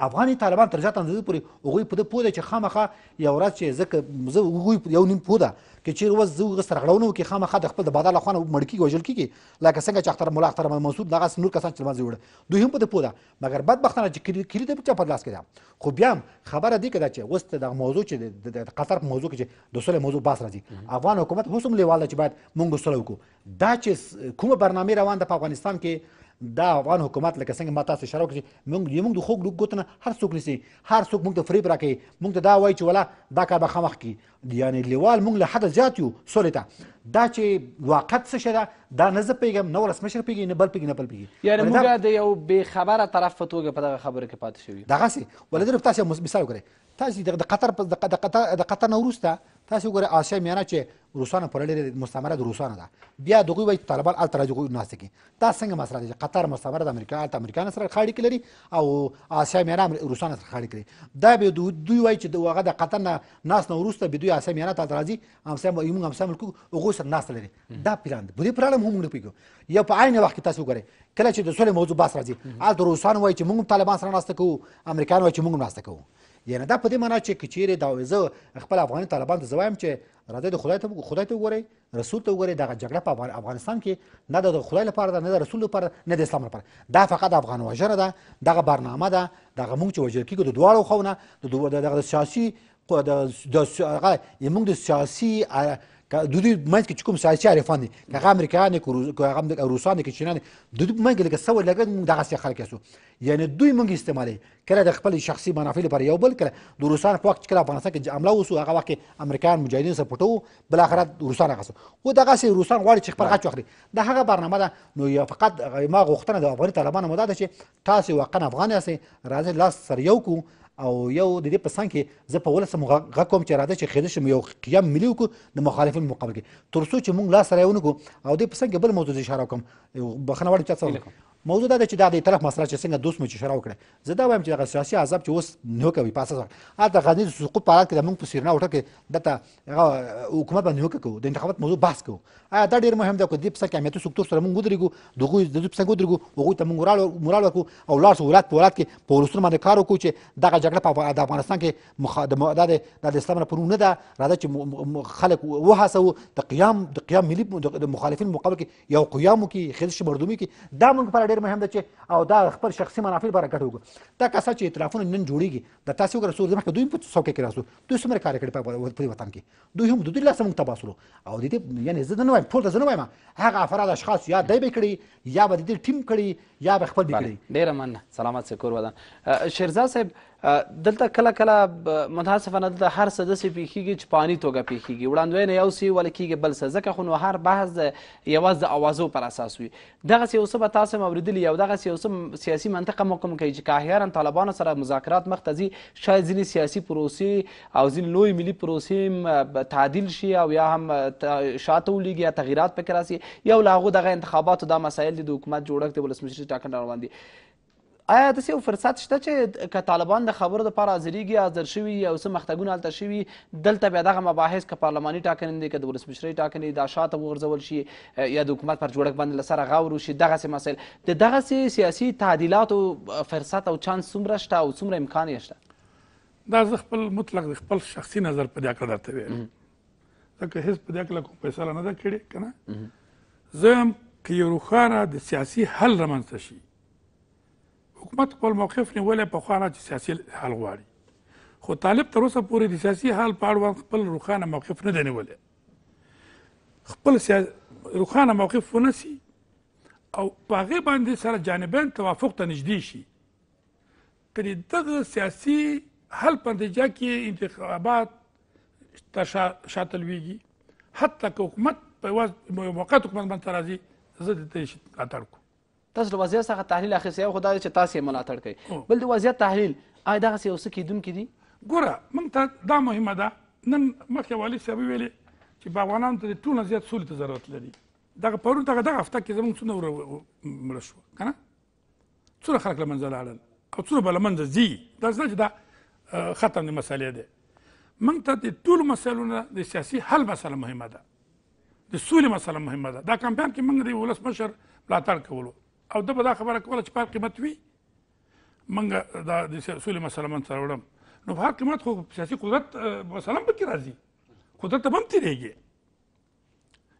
افغاني طالبان تر زیات اندازې پورې هغوی په ده پوه ده چې خامخا یوه ورځ چې زه زه هغوی یو نیم پوه ده کې چیرې اوس زه غس رغړونه وکړي خامخا د خپل د بادار له خوا مړ کېږي وژل کېږي لکه څنګه چې اختر ملا اختر محمد منصور دغسې نور کسان چې لمانځه وړه دوی هم په دې پوه ده مګر بدبختانه چې کلي د چا په لاس کې ده خو بیا هم خبره دې که ده چې اوس دغه موضوع چې د قطر په موضوع کې چې د سولې موضوع باس راځي افغان حکومت اوس هم لیوال ده چې باید مونږ سوله وکړو دا چې کومه برنامې روان ده په افغانستان کې دا افغان حکومت لکه څنګه ما تاسو اشاره وکړه موږ یموږ د خوګ لوګ ګوتنه هر څوک نسی هر څوک موږ ته فریب راکړي موږ ته دا وایي چې ولا دا کار به خامخ کی یعنی لیوال موږ له حد زیات یو سولې ته دا چې واقعت څه شته دا نه زه پیګم نه ولسمشر پیګي نه بل پیګي نه بل پیګي یعنی موږ د یو بې خبره طرف په توګه په دغه خبره کې پاتې شوي دغسې ولدرف تاسو مثال وکړئ تاسو د قطر د قطر د قطر نه وروسته تاسو وګورئ آسیا میانه چې روسانو پر لري مستعمره د روسانو ده بیا دغه وایي طالبان الته راځي کوي ناست کې دا څنګه مسله ده قطر مستعمره د امریکا الته امریکان سره خاړې کړي او آسیا میانه روسانو سره خاړې کړي دا به دوی وایي چې دغه د قطر نه ناس نه وروسته به دوی آسیا میانه ته راځي هم سم یو هم سم کو هغه سره ناس لري دا پلان دی بده پلان هم موږ نه پوهېږو یو په عین وخت کې تاسو وګورئ کله چې د سولې موضوع بحث راځي هلته روسان وایي چې موږ هم طالبان سره ناسته کوو امریکایان وایي چې موږ هم ناسته کوو یعنې دا په دې معنا چې که چیرې دا زه خپل افغاني طالبان ته زه وایم چې راځئ د خدای ته خدای ته وګورئ رسول ته وګورئ دغه جګړه په افغانستان کې نه د خدای لپاره ده نه د رسول لپاره نه د اسلام لپاره دا فقط افغان وژنه ده دغه برنامه ده دغه موږ چې وژل کېږو د دواړو خو نه دغه سیاسي د موږ د سیاسي دوی مایز کې کوم سیاسي عارفان دي هغه امریکایان کې هغه روسان کې چینان دوی مونږ لکه سو لکه دغه سیاسي خلک یاسو یعنی دوی مونږ استعمالي کله د خپل شخصي منافع لپاره یو بل کله د روسان په وخت کله افغانستان کې حمله وسو هغه وخت امریکایان مجاهدین سپټو بل اخر روسان غسو خو دغه سي روسان غواړي چې خپل غچ واخلي د هغه برنامه ده نو یو فقط ما غوښتنه د افغان طالبانو مدد چې تاسو واقعا افغان یاست راځي لاس سره یو کو او یو د دې په څنګ کې زه په ولسم غږ کوم چې راځه چې خېده شم یو قیام ملي وکړو د مخالفین مقابل کې تر څو چې مونږ لاس راوونه کو او د په څنګ بل موضوع اشاره کوم بخنه وړم چې څه وکړم موضوع دا ده چې دا د طرف مسله چې څنګه دوست مو چې شراو کړه زه دا وایم چې دغه سیاسي عذاب چې اوس نه کوي په اساس هلته غزني د سقوط په حالت کې د موږ په سیرنا وټه کې دته هغه حکومت باندې هوکه کوو د انتخابات موضوع بحث کوو آیا دا ډېر مهم دی که دې پسه کې امنیتي سکتور سره موږ ودرېږو د هغوی د دوی په څنګه ودرېږو هغوی ته موږ مورال ورکړو او لاړ شو ولایت په ولایت کې په ولسونو باندې کار وکړو چې دغه جګړه د افغانستان کې دا د اسلام نه پرو نه ده راځه چې خلک وهڅوو د قیام د قیام ملي د مخالفین مقابل کې یو قیام وکړي خیزش مردمي کې دا موږ په ډیر مهم ده چې او دا خپل شخصي منافع لپاره ګټه وکړو دا کسان چې ائتلافونه نن جوړیږي د تاسو وګړو سور مخکې دوی په څوکې کې راسو دوی څومره کار کړی په وطن کې دوی هم د دوی لاسه موږ تباسلو او د دې یعنی زه نه وایم ټول ته زه نه وایم هغه افراد اشخاص یا دی به کړي یا به د دې ټیم کړي یا به خپل به کړي ډیره مننه سلامت سکور ودان شیرزا صاحب دلته کله کله متاسفانه دلته هر څه داسې پیښیږي چې پانی توګه پیښیږي وړاندوینه یو سي ولې کیږي بل څه ځکه خو نو هر بحث د یوازې د اوازو پر اساس وي دغسې یو څه به تاسو هم اورېدلي او دغسې یو څه سیاسي منطقه محکم کوي چې که احیانا طالبانو سره مذاکرات مخته ځي شاید ځینې سیاسي پروسې او ځینې لوی ملي پروسې تعدیل شي او یا هم شاته ولیږي یا تغییرات پکې راسي یو له هغو دغه انتخاباتو دا مسایل دي د حکومت جوړښت د ولسمشرۍ ټاکنې روان دي آیا داسې یو فرصت شته چې که طالبان د خبرو دپاره حاضرېږي حاضر شوي او څه مختګونه هلته شوي دلته بیا دغه مباحث که پارلماني ټاکنې دي که د ولسمشرۍ ټاکنې دا شاته وغورځول شي یا د حکومت پر جوړښت باندې له سره غور وشي دغسې مسایل د دغسې سیاسي تعدیلاتو فرصت او چانس څومره شته او څومره امکان یې شته دا زه خپل مطلق د خپل شخصي نظر په دې هکله درته ویم ځکه هېڅ په دې هکله کوم فیصله نه ده کړې که نه زه هم که یو روښانه د سیاسي حل رامنځته شي حکومت خپل موقف نیولی پخوا نه چې سیاسي حل غواړي خو طالب تر اوسه پورې د سیاسي حل په اړوند خپل روښانه موقف نه دی نیولی خپل روښانه موقف ونه سي او په هغې باندې سره جانبین توافق ته نږدې شي که د دغه سیاسي حل په نتیجه کې انتخابات ته شاته لویږي حتی که حکومت په یوه موقت حکومت باندې راځي زه د دې شي اتړ کوم تاسو له وضعیت څخه تحلیل اخیستی یو خو دا دی چې تاسو یې ملاتړ کوئ بل د وضعیت تحلیل آیا دغسې یو څه کیدونکي دي ګوره موږ ته دا مهمه ده نن مخکې والي صاحب ویلې چې باغوانانو ته د ټول نه زیات سولې ته ضرورت لري دغه پرون دغه دغه هفته کې زموږ څونه مړه شوه که نه څونه خلک له منځه لاړل او څونه به له منځه ځي داسې نه چې دا ختم د مسالې دی موږ ته د ټولو مسایلو نه د سیاسي حل مسله مهمه ده د سولې مسله مهمه ده دا کمپاین کې موږ د ولسمشر ملاتړ کولو او د به دا خبره کوله چې په هر قیمت وي منګه دا د سولې مسله منځته راوړم نو په هر قیمت خو سیاسي قدرت مثلا پکې راځي قدرت هم تیریږي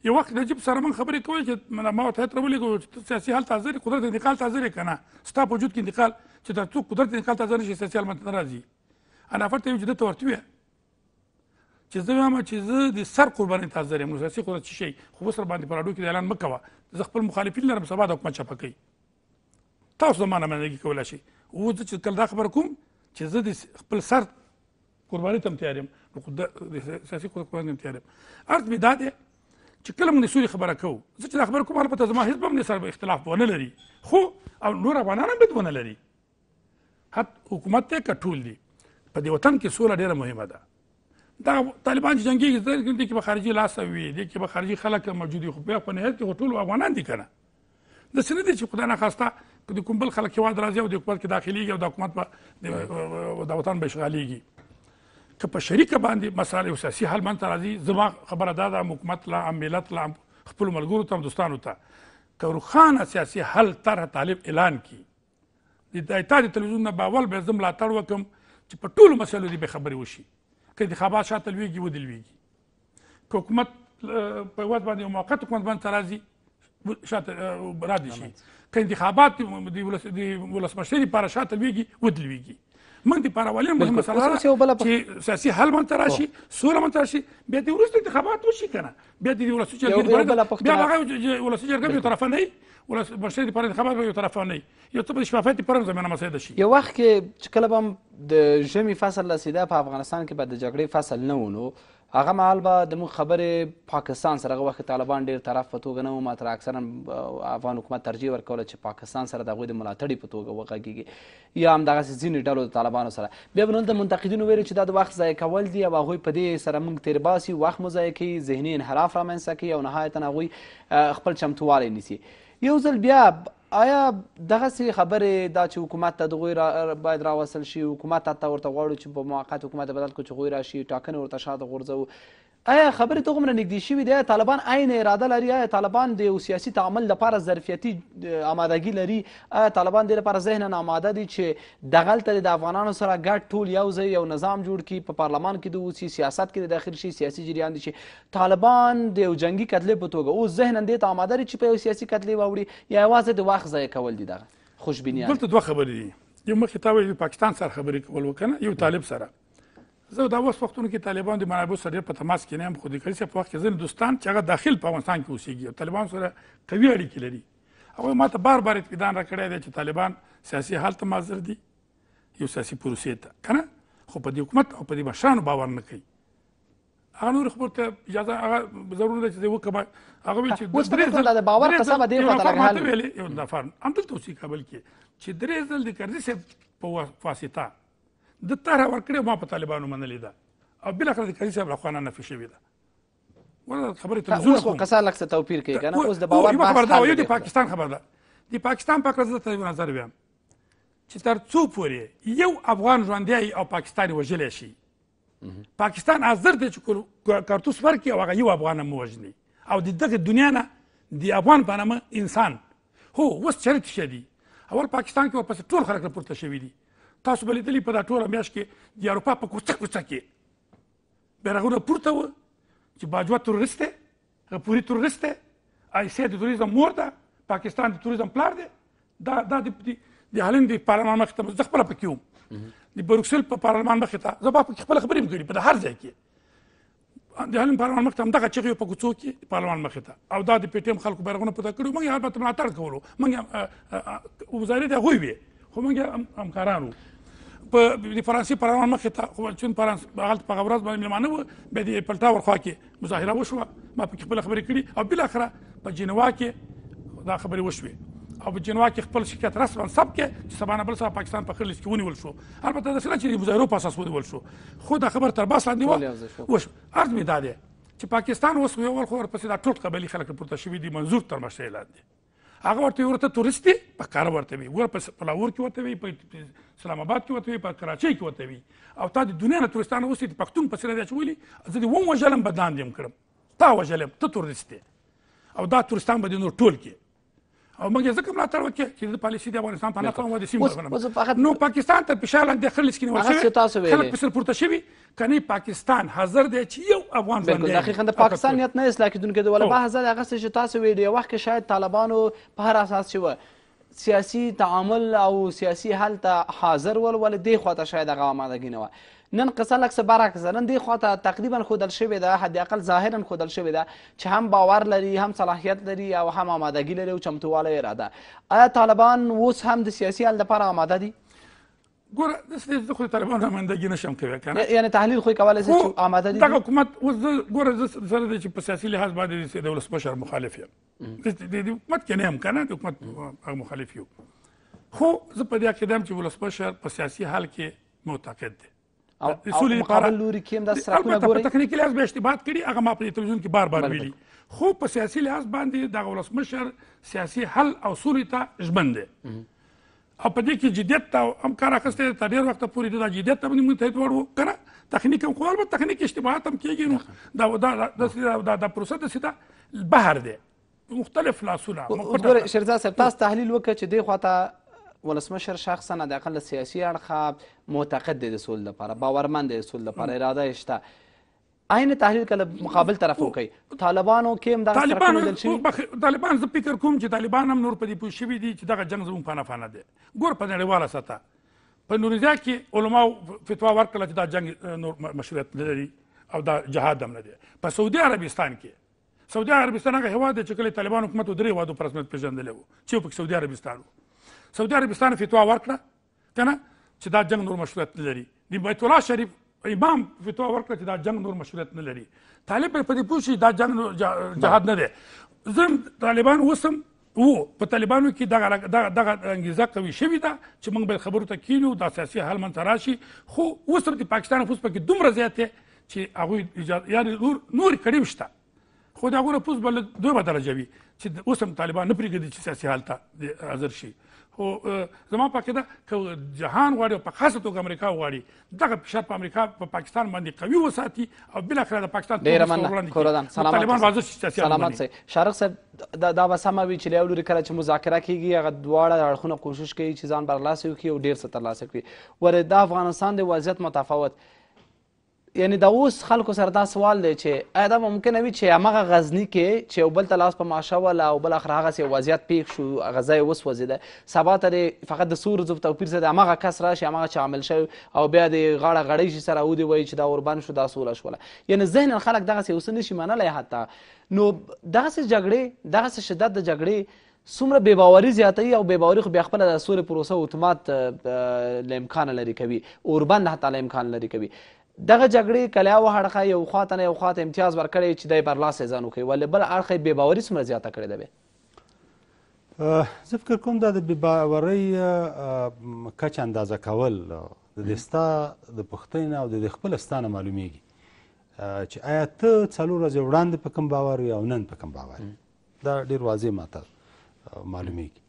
یو وخت نجیب سره من خبرې کولې چې ما ورته تر ولې چې سیاسي حالت حاضر قدرت انتقال حاضر کنه ستا په وجود کې انتقال چې تر څو قدرت انتقال حاضر نشي سیاسي حالت نه راځي انا فرته یو جدته ورته چې زه وایم چې زه د سر قرباني حاضر یم سیاسي قدرت شي خو سر باندې پر اډو کې اعلان مکوه زه خپل مخالفین لرم سبا د حکومت چپه کوي تاسو زما نمایندګي کولی شئ اوس زه چې کله دا خبره کوم چې زه د خپل سر قربانۍ ته هم تیار یم سیاسي قدرت قربانۍ ته هم تیار یم عرض مې دا دی چې کله موږ د سولې خبره کوو زه چې دا خبره کوم البته زما حزب هم سره اختلاف ونه لري خو او نور افغانان هم بد ونه لري حت حکومت ته که ټول دي په دې وطن کې سوله ډېره مهمه ده دا طالبان چې جنگي دي دي کې به خارجي لاس وي دي کې به خارجي خلک موجود خو په په نهایت کې ټول افغانان دي کنه د سند چې خدای نه خواسته د کوم بل خلک یواد راځي او د حکومت کې داخليږي او د حکومت په د وطن به شغاليږي که په شریکه باندې مسالې او سیاسي حل منته راځي زما خبره دا ده حکومت لا ملت لا خپل ملګرو ته دوستانو ته که روښانه سیاسي حل طرح طالب اعلان کړي د ایتار تلویزیون نه باول به زم لا تړ وکم چې په ټولو مسلو دې به خبري وشي که انتخابات شاته لویږي ودلویږي که حکومت په هېواد باندې یو موقت حکومت باندې ته راځي شاته را دي شي که انتخابات د ولسمشرۍ لپاره شاته لویږي ودلویږي من دې لپاره ولې مهمه مسله ده چې سیاسي حل منته راشي سوله منته راشي بیا دې وروسته انتخابات وشي که نه بیا دې د ولسي جرګې بیا هغه ولسي جرګه بې طرفه نه ولسمشر لپاره انتخابات به یو طرفانه یو څه به شفافیت لپاره زمینه مساعده شي یو وخت کې چې کله به هم د ژمي فصل رسیده په افغانستان کې به د جګړې فصل نه ونو هغه مهال به زموږ خبرې پاکستان سره هغه وخت طالبان ډېر طرف په توګه نه وو ماتره اکثرا افغان حکومت ترجیح ورکوله چې پاکستان سره د هغوی د ملاتړي په توګه وغږیږي یا هم دغسې ځینې ډلو د طالبانو سره بیا به نن د منتقدینو ویلي چې دا د وخت ضایع کول دي او هغوی په دې سره موږ تیر باسي وخت مو ضایع کوي ذهني انحراف رامنځته کوي او نهایتا هغوی خپل چمتووالی نیسي یو ځل بیا آیا دغسې خبرې دا چې حکومت ته د را باید راوصل شي حکومت حتی ورته غواړو چې په موقت حکومت بدل کړو چې هغوی راشي ټاکنې ورته شاته غورځوو آیا خبرې دومره نږدې شوي دي آیا طالبان عین اراده لري آیا طالبان د یو سیاسي تعامل لپاره ظرفیتي آمادګي لري آیا طالبان دې لپاره ذهنن آماده دي چې دغلته د افغانانو سره ګډ ټول یو ځای یو نظام جوړ کړي په پارلمان کې د اوسي سیاست کې د داخل شي سیاسي جریان دي چې طالبان د یو جنګي کتلې په توګه اوس ذهنن دې ته آماده دي چې په یو سیاسي کتلې واوړي یا یوازې د وخت ضایع کول دي دغه خوشبینیان دلته دوه خبرې دي یو مخکې تا ویل پاکستان سره خبرې کول وکنه یو طالب سره زه دا اوس وختونو کې طالبان د منابعو سره ډېر په تماس کې نه یم خو د کلي صاحب په وخت کې ځینې دوستان چې هغه داخل په افغانستان کې اوسېږي او طالبان سره قوي اړیکې لري هغوی ما ته بار بار اطمینان راکړی دی چې طالبان سیاسي حال ته ماظر دي یو سیاسي پروسې ته که نه خو په دې حکومت او په دې مشرانو باور نه کوي هغه نور خبرو ته اجازه هغه ضرور ده چې زه وکړم هغه ویل چې اوس درې ځل د باور قسمه دې خواته لګهل یو نفر همدلته اوسي کابل کې چې درې ځل د کرزي صاحب په واسطه د طرح ورکړې ما په طالبانو منلې ده او بل اخر د کاري صاحب لخوانه نفي شوې ده ورته خبرې ته زول خو کسان لکه توپیر کوي کنه اوس د باور بحث خبر دا یو د پاکستان خبر ده د پاکستان په کړه ته نظر ویم چې تر څو پورې یو افغان ژوندی او پاکستاني وژلی شي پاکستان حاضر دی چې کارتوس ورکړي او هغه یو افغان هم ووژني او د دغه دنیا نه د افغان په نامه انسان هو اوس چیرې تشه دي اول پاکستان کې ورپسې ټول خلک راپورته شوي دي تاسو به لیدلی په دا ټوله میاشت کې د اروپا په کوڅه کوڅه کې بیرغونه پورته وه چې باجوه ترورست دی غفوري ترورست دی ایسیا د توریزم مور ده پاکستان د توریزم پلار دی دا دا د د هالند د پارلمان مخې ته زه خپله پکې وم د بروکسل په پارلمان مخې ته زه به پکې خپله خبرې هم کړي په هر ځای کې د هالند پارلمان مخې ته همدغه چغې په کوڅو کې پارلمان مخې ته او دا د پی ټی ایم خلکو بیرغونه پورته کړي موږ یې البته ملاتړ کولو موږ وزارت هغوی وې خو موږ همکاران وو په د فرانسې پارلمان مخې ته چون فرانس هلته په هغه ورځ باندې میلمانه وو بیا د پلټا ورخوا کې مظاهره وشوه ما پکې خپله خبرې کړي او بالاخره په جنوا کې دا خبرې وشوې او په جنوا کې خپل شرکت رسما سب کې چې سبا نه بل سبا پاکستان په خلص کې ونیول شو البته داسې نه چې د مظاهرو په اساس ونیول شو خو دا خبر تر بس لاندې وه وشو عرض مې دا دی چې پاکستان اوس یو ول خو ورپسې دا ټول قبلي خلک پورته شوي دي منظور تر مشرۍ لاندې هغه ورته ورته تورست دی په کار ورته وي ګوره په پلاور کې ورته وي په اسلام آباد کې ورته وي په کراچۍ کې ورته وي او تا د دنیا نه تورستان اوس د پښتون په سره دی اچولي زه دې وم وژلم بدان دې کړم تا وژلم ته تورست دی او دا تورستان به دې نور ټول کې او موږ ځکه ملاتړ وکړ چې د پالیسي د افغانستان په نقل او د سیمو په نو پاکستان ته فشار لاندې خلک کې نیول شوی خلک په سر پورته شوی کني پاکستان حاضر دی چې یو افغان ځان دی دقیقاً د پاکستان نیت نه اصلاح کیدونکې دی ولا به ځل هغه څه چې تاسو ویل یو وخت کې شاید طالبانو په هر اساس شوه سیاسي تعامل او سیاسي حل ته حاضر ول ول دی خواته شاید هغه آمادګی نه و نن قصه لکه څه برعکس نن دې خواته تقریبا ښودل شوې ده حداقل ظاهرا ښودل شوې ده چې هم باور لري هم صلاحیت لري او هم آمادګي لري او چمتووالی یې راده آیا طالبان اوس هم د سیاسي حل لپاره آماده دي ګوره زه خو د طالبانو نمایندګي نشم کوی کنه یعنی تحلیل خو یې کولی سئ چې آماده دي دغه حکومت اوس زه ګوره زه سره دی چې په سیاسي لحاظ باندې د ولسمشر مخالف یم د حکومت کې نه یم کنه د حکومت هغه مخالف یو خو زه په دې عقیده یم چې ولسمشر په سیاسي حال کې معتقد دی او سولې لپاره لوري کې هم دا سرکونه ګوري تخنیکی لحاظ به اشتباهات کړي هغه ما په تلویزیون کې بار بار ویلي خو په سیاسي لحاظ باندې د ولسمشر سیاسي حل او سولې ته ژمن دی او په دې کې جدیت ته هم کار اخیستی دی تر ډېر وخته پورې دا جدیت ته باندې موږ تایید ورو کنه تخنیک هم خو البته تخنیکي اشتباهات هم کېږي نو دا دا دا دا پروسه د سیدا بهر دی مختلف لاسونه ګوره شیرزاد صاحب تاسو تحلیل وکړه چې دې خواته ولسمشر شخصا حداقل له سیاسي اړخه معتقد دی د سولې لپاره باورمند دی د سولې لپاره اراده یې شته عین تحلیل کله مقابل طرف وکي طالبانو کې هم دغه طالبان طالبان زه فکر کوم چې طالبان هم نور په دې پوه شوي دي چې دغه جنګ زموږ پانه فانه دی ګور په نړیواله سطح په اندونیزیا کې علماو فتوا ورکړله چې دا جنګ نور مشروعیت لري او دا جهاد هم نه دی په سعودي عربستان کې سعودي عربستان هغه هېواد دی چې کله طالبان حکومت درې هېوادو په رسمیت پېژندلی و چې یو پکې سعودي عربستان و سعودي عربستان فتوا ورکړه کنه چې دا جنگ نور مشروعیت نه لري د بیت الله شریف امام فتوا ورکړه چې دا جنگ نور مشروعیت نه لري طالب په دې پوه شي دا جنگ جهاد نه دی زم طالبان اوسم وو په طالبانو کې دغه دغه دغه انګیزه قوي شوې ده چې موږ به خبرو ته کینو دا سیاسي حل منځ راشي خو اوس د پاکستان نفوس پکې دومره زیات دی چې هغه اجازه یعنی نور نور کړي وشته خو دا غوړه پوس بل دوه بدرجه وي چې اوس هم طالبان نه پرېږدي چې سیاسي حالت حاضر شي خو زما په عقیده که جهان غواړي او په خاصه توګه امریکا غواړي دغه فشار په امریکا په پاکستان باندې قوي وساتي او بالاخره د پاکستان ډیره مننه کورودان سلامت سلامت شارق صاحب دا دا وسمه وی چې له لوري کله چې مذاکره کیږي هغه دواړه اړخونه کوشش کوي چې ځان برلاسه وکړي او ډیر څه ترلاسه کړي ورته د افغانستان د وضعیت متفاوت یعنی د اوس خلکو سره دا سوال دی چې آیا دا ممکن وي چې همغه غزنی کې چې یو بل ته لاس په ماشه وله او بل اخر هغسې وضعیت پیښ شو غزا یې وسوځېده سبا ته دې فقط د څو ورځو په توپیر سره د همغه کس راشي همغه چې عامل شوی او بیا د غاړه غړۍ شي سره ودې وایي چې دا اوربند شو دا سوله شوله یعنی ذهن خلک دغسې اوسه نه شي منلی حتی نو دغسې جګړې دغسې شدت د جګړې څومره بې باوري زیاتوي او بې باوري خو بیا خپله د سولې پروسه اتومات له امکانه لرې کوي اوربند حتی له امکانه لرې کوي دغه جګړې کلیا وهړخه یو خواته نه یو خواته امتیاز ورکړی چې دی برلاسې ځان وکړي ولې بل اړخه بې باوري څومره زیاته کړې ده زه فکر کوم دا د بې باورۍ کچ اندازه کول د دې ستا د پوښتنې نه او د دې خپله ستا نه معلومیږي چې آیا ته څلور ورځې وړاندې په کوم باور یې او نن په کوم باور دا ډېر واضح ماته معلومیږي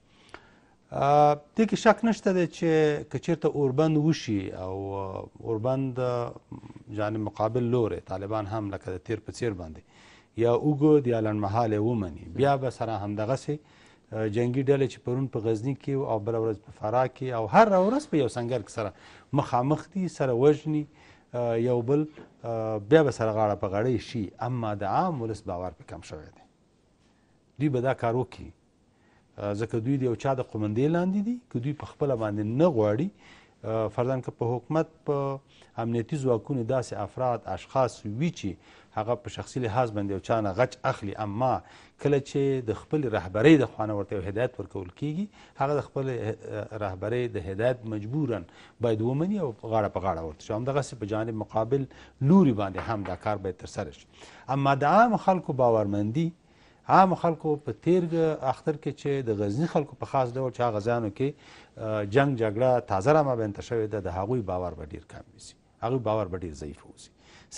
دې کې شک نشته دی چې که چېرته اوربند وشي او اوربند جانب مقابل لوری طالبان هم لکه د تیر په څیر باندې یا اوږد یا لنډمهالی ومني بیا به سره همدغسې جنگي ډلې چې پرون په غزنی کې او بل ورځ په فراه کې او هر ورځ په یو سنګر کې سره مخامخ دي سره وژني یو بل بیا به سره غاړه په غاړه شي اما د عام ولس باور په کم شوی دی دوی به دا کار وکړي ځکه دوی د یو چا د قومندې لاندې دي که دوی په خپله باندې نه غواړي فردان که په حکومت په امنیتي ځواکونو داسې افراد اشخاص وي چې هغه په شخصي لحاظ باندې یو چا نه غچ اخلي اما کله چې د خپلې رهبرۍ د خوانه ورته یو هدایت ورکول کیږي هغه د خپلې رهبرۍ د هدایت مجبورا باید ومني او غاړه په غاړه ورته شي همدغسې په جانب مقابل لوري باندې هم دا کار باید ترسره شي اما د عامو خلکو باورمندي عام خلکو په تیر اختر کې چې د غزنی خلکو په خاص ډول چې هغه ځانو کې جنگ جګړه تازه را مابینته شوې ده د هغوی باور به ډیر کم وي هغوی باور به ډیر ضعیف وي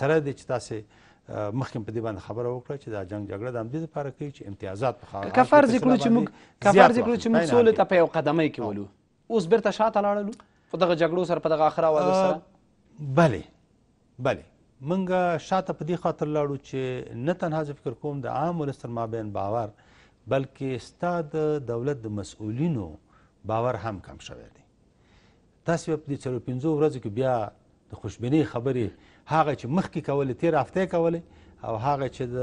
سره د چې تاسو مخکې په دې باندې خبره وکړه چې دا جنگ جګړه د همدې لپاره کوي چې امتیازات په خاطر کفر ذکر چې موږ کفر ذکر چې موږ سولې ته په یو قدمه کې ولو اوس بیرته شاته لاړلو په دغه جګړو سره په دغه اخره واده سره بله بله منګه شاته په دې خاطر لاړو چې نه تنها زه فکر کوم د عام ولس تر مابین باور بلکې ستا د دولت د مسؤلینو باور هم کم شوی دی تاسو په دې څلور پنځو ورځو کې بیا د خوشبینۍ خبرې هغه چې مخکې کولې تیر هفته کولې او هغه چې د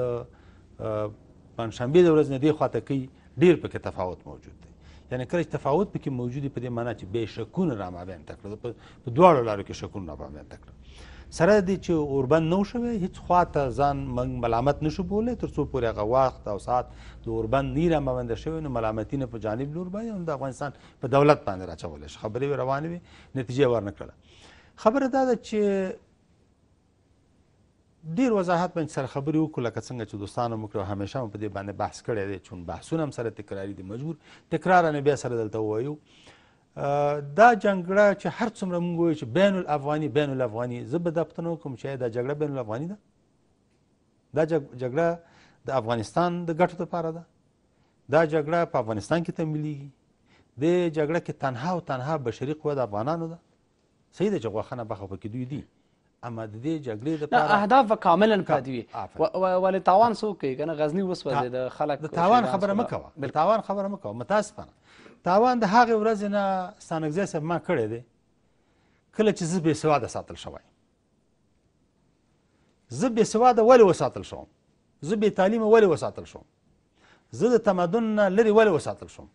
پنځشنبې د ورځ نه دی خواته کوي ډیر پکې تفاوت موجود دی یعنی کله چې تفاوت پکې موجود دی په دې معنی چې به شکونه را مابین تکړه په دواړو لارو کې شکونه را مابین تکړه سره د چې اوربند نو شوی هیڅ خواته ځان موږ ملامت نشو بولی تر څو پورې هغه وخت او ساعت د اوربند نه رامبنده شوی نو ملامتي نه په جانب لور باندې هم د افغانستان په دولت باندې راچولی شي خبرې به روانې وي نتیجه ورنه کړله خبره دا ده چې ډیر وضاحت باندې سره خبرې وکړو لکه څنګه چې دوستانو موږ کړو همیشه هم په دې باندې بحث کړی دی چون بحثونه هم سره تکراري دي مجبور تکرارا بیا سره دلته ووایو دا جګړه چې هر څومره موږ وایو چې بین الافغاني بین الافغاني زه به دا پوښتنه وکړم چې دا جګړه بین الافغاني ده دا جګړه د افغانستان د ګټو لپاره ده دا جګړه په افغانستان کې تمویلېږي دې جګړه کې تنها او تنها بشري قوه د افغانانو ده صحیح ده چې غوښه نه بخه پکې دوی دي اما د دې جګړې لپاره اهداف کاملا پاتې وي ولې تاوان څوک کوي که نه غزني وسوځېده خلک د تاوان خبره مه کوه د تاوان خبره مه کوه متاسفانه تاوان د هغې ورځې نه ستانکزی صاحب ما کړی دی کله چې زه بېسواده ساتل شوی زه بېسواده ولې وساتل شوم زه بې تعلیمه ولې وساتل شوم زه د تمدن نه لرې ولې وساتل شوم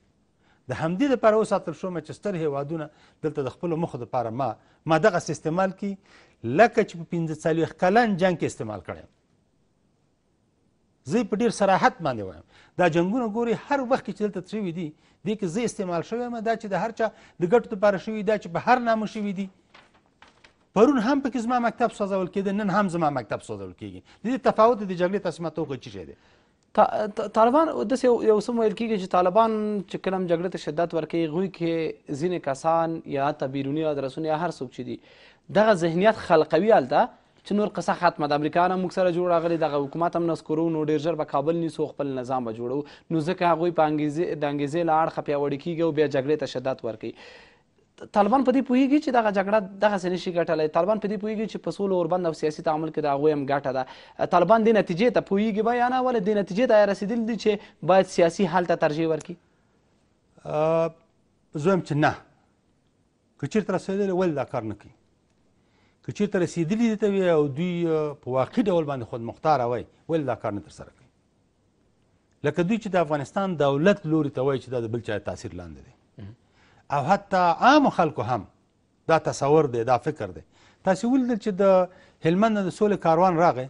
د همدې لپاره وساتل شومه چې ستر هیوادونه دلته د خپلو موخو دپاره ما ما دغسې استعمال کی لکه چې په پنځه څلوېښت کلن جنګ کې استعمال کړی زه په ډیر صراحت باندې وایم دا جنگونه ګوري هر وخت کې چې دلته شوي دي دې کې زه استعمال شوی یم دا چې د هر چا د ګټو دپاره شوي دا چې په هر نامه شوي دي پرون هم پکې زما مکتب سوځول کېده نن هم زما مکتب سوځول کېږي د دې تفاوت د جګړې تاسو ماته وښیي چې دی طالبان د یو سم ویل کیږي چې طالبان چې کلم جګړه ته شدت ورکوي غوي کې ځینې کسان یا تبیرونی ادرسونه یا هر څوک چې دي دغه ذهنیت خلقوي هلته چې نور قصه ختمه د امریکا نه موږ سره جوړ راغلی دغه حکومت هم نسکرو نو ډېر ژر به کابل نیسو خپل نظام به جوړو نو ځکه هغوی په انګیزې د انګیزې له اړخه پیاوړي کیږي او بیا جګړې ته شدت ورکوي طالبان په دې پوهیږي چې دغه جګړه دغسې نشي ګټلی طالبان په دې پوهیږي چې په سولو اوربند او سیاسي تعامل کې د هغوی هم ګټه ده طالبان دې نتیجې ته پوهیږي به یا نه ولې دې نتیجې ته رسېدلي دي چې باید سیاسي حل ته ترجیح ورکړي زه وایم چې نه که چېرته رسېدلی ولې دا کار نه کوي که چېرته رسېدلي دي ته وي او دوی په واقعي ډول باندې خود مختاره وای ولې دا کار نه ترسره کوي لکه دوی چې د افغانستان دولت لوري ته وایي چې دا د بل چا تاثیر لاندې دی او حتی عام خلکو هم دا تصور دی دا فکر دی تاسو ولیدل چې د هلمند د سولې کاروان راغی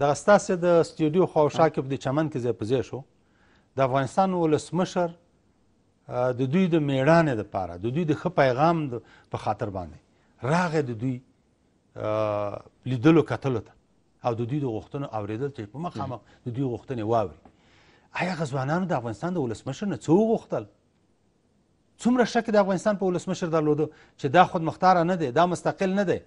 دغه ستاسې د سټوډیو خواوشا کې په دې چمن کې ځای په ځای شو د افغانستان ولسمشر د دوی د میړانې دپاره د دوی د ښه پیغام په خاطر باندې راغی د دوی لیدلو کتلو ته او د دوی د غوښتنو اورېدل چې په مخامخ د دوی غوښتنې واوري آیا هغه ځوانانو د افغانستان د ولسمشر نه څه وغوښتل څومره شک د افغانستان په ولسمشر درلودو چې دا خود مختاره نه دی دا مستقل نه دی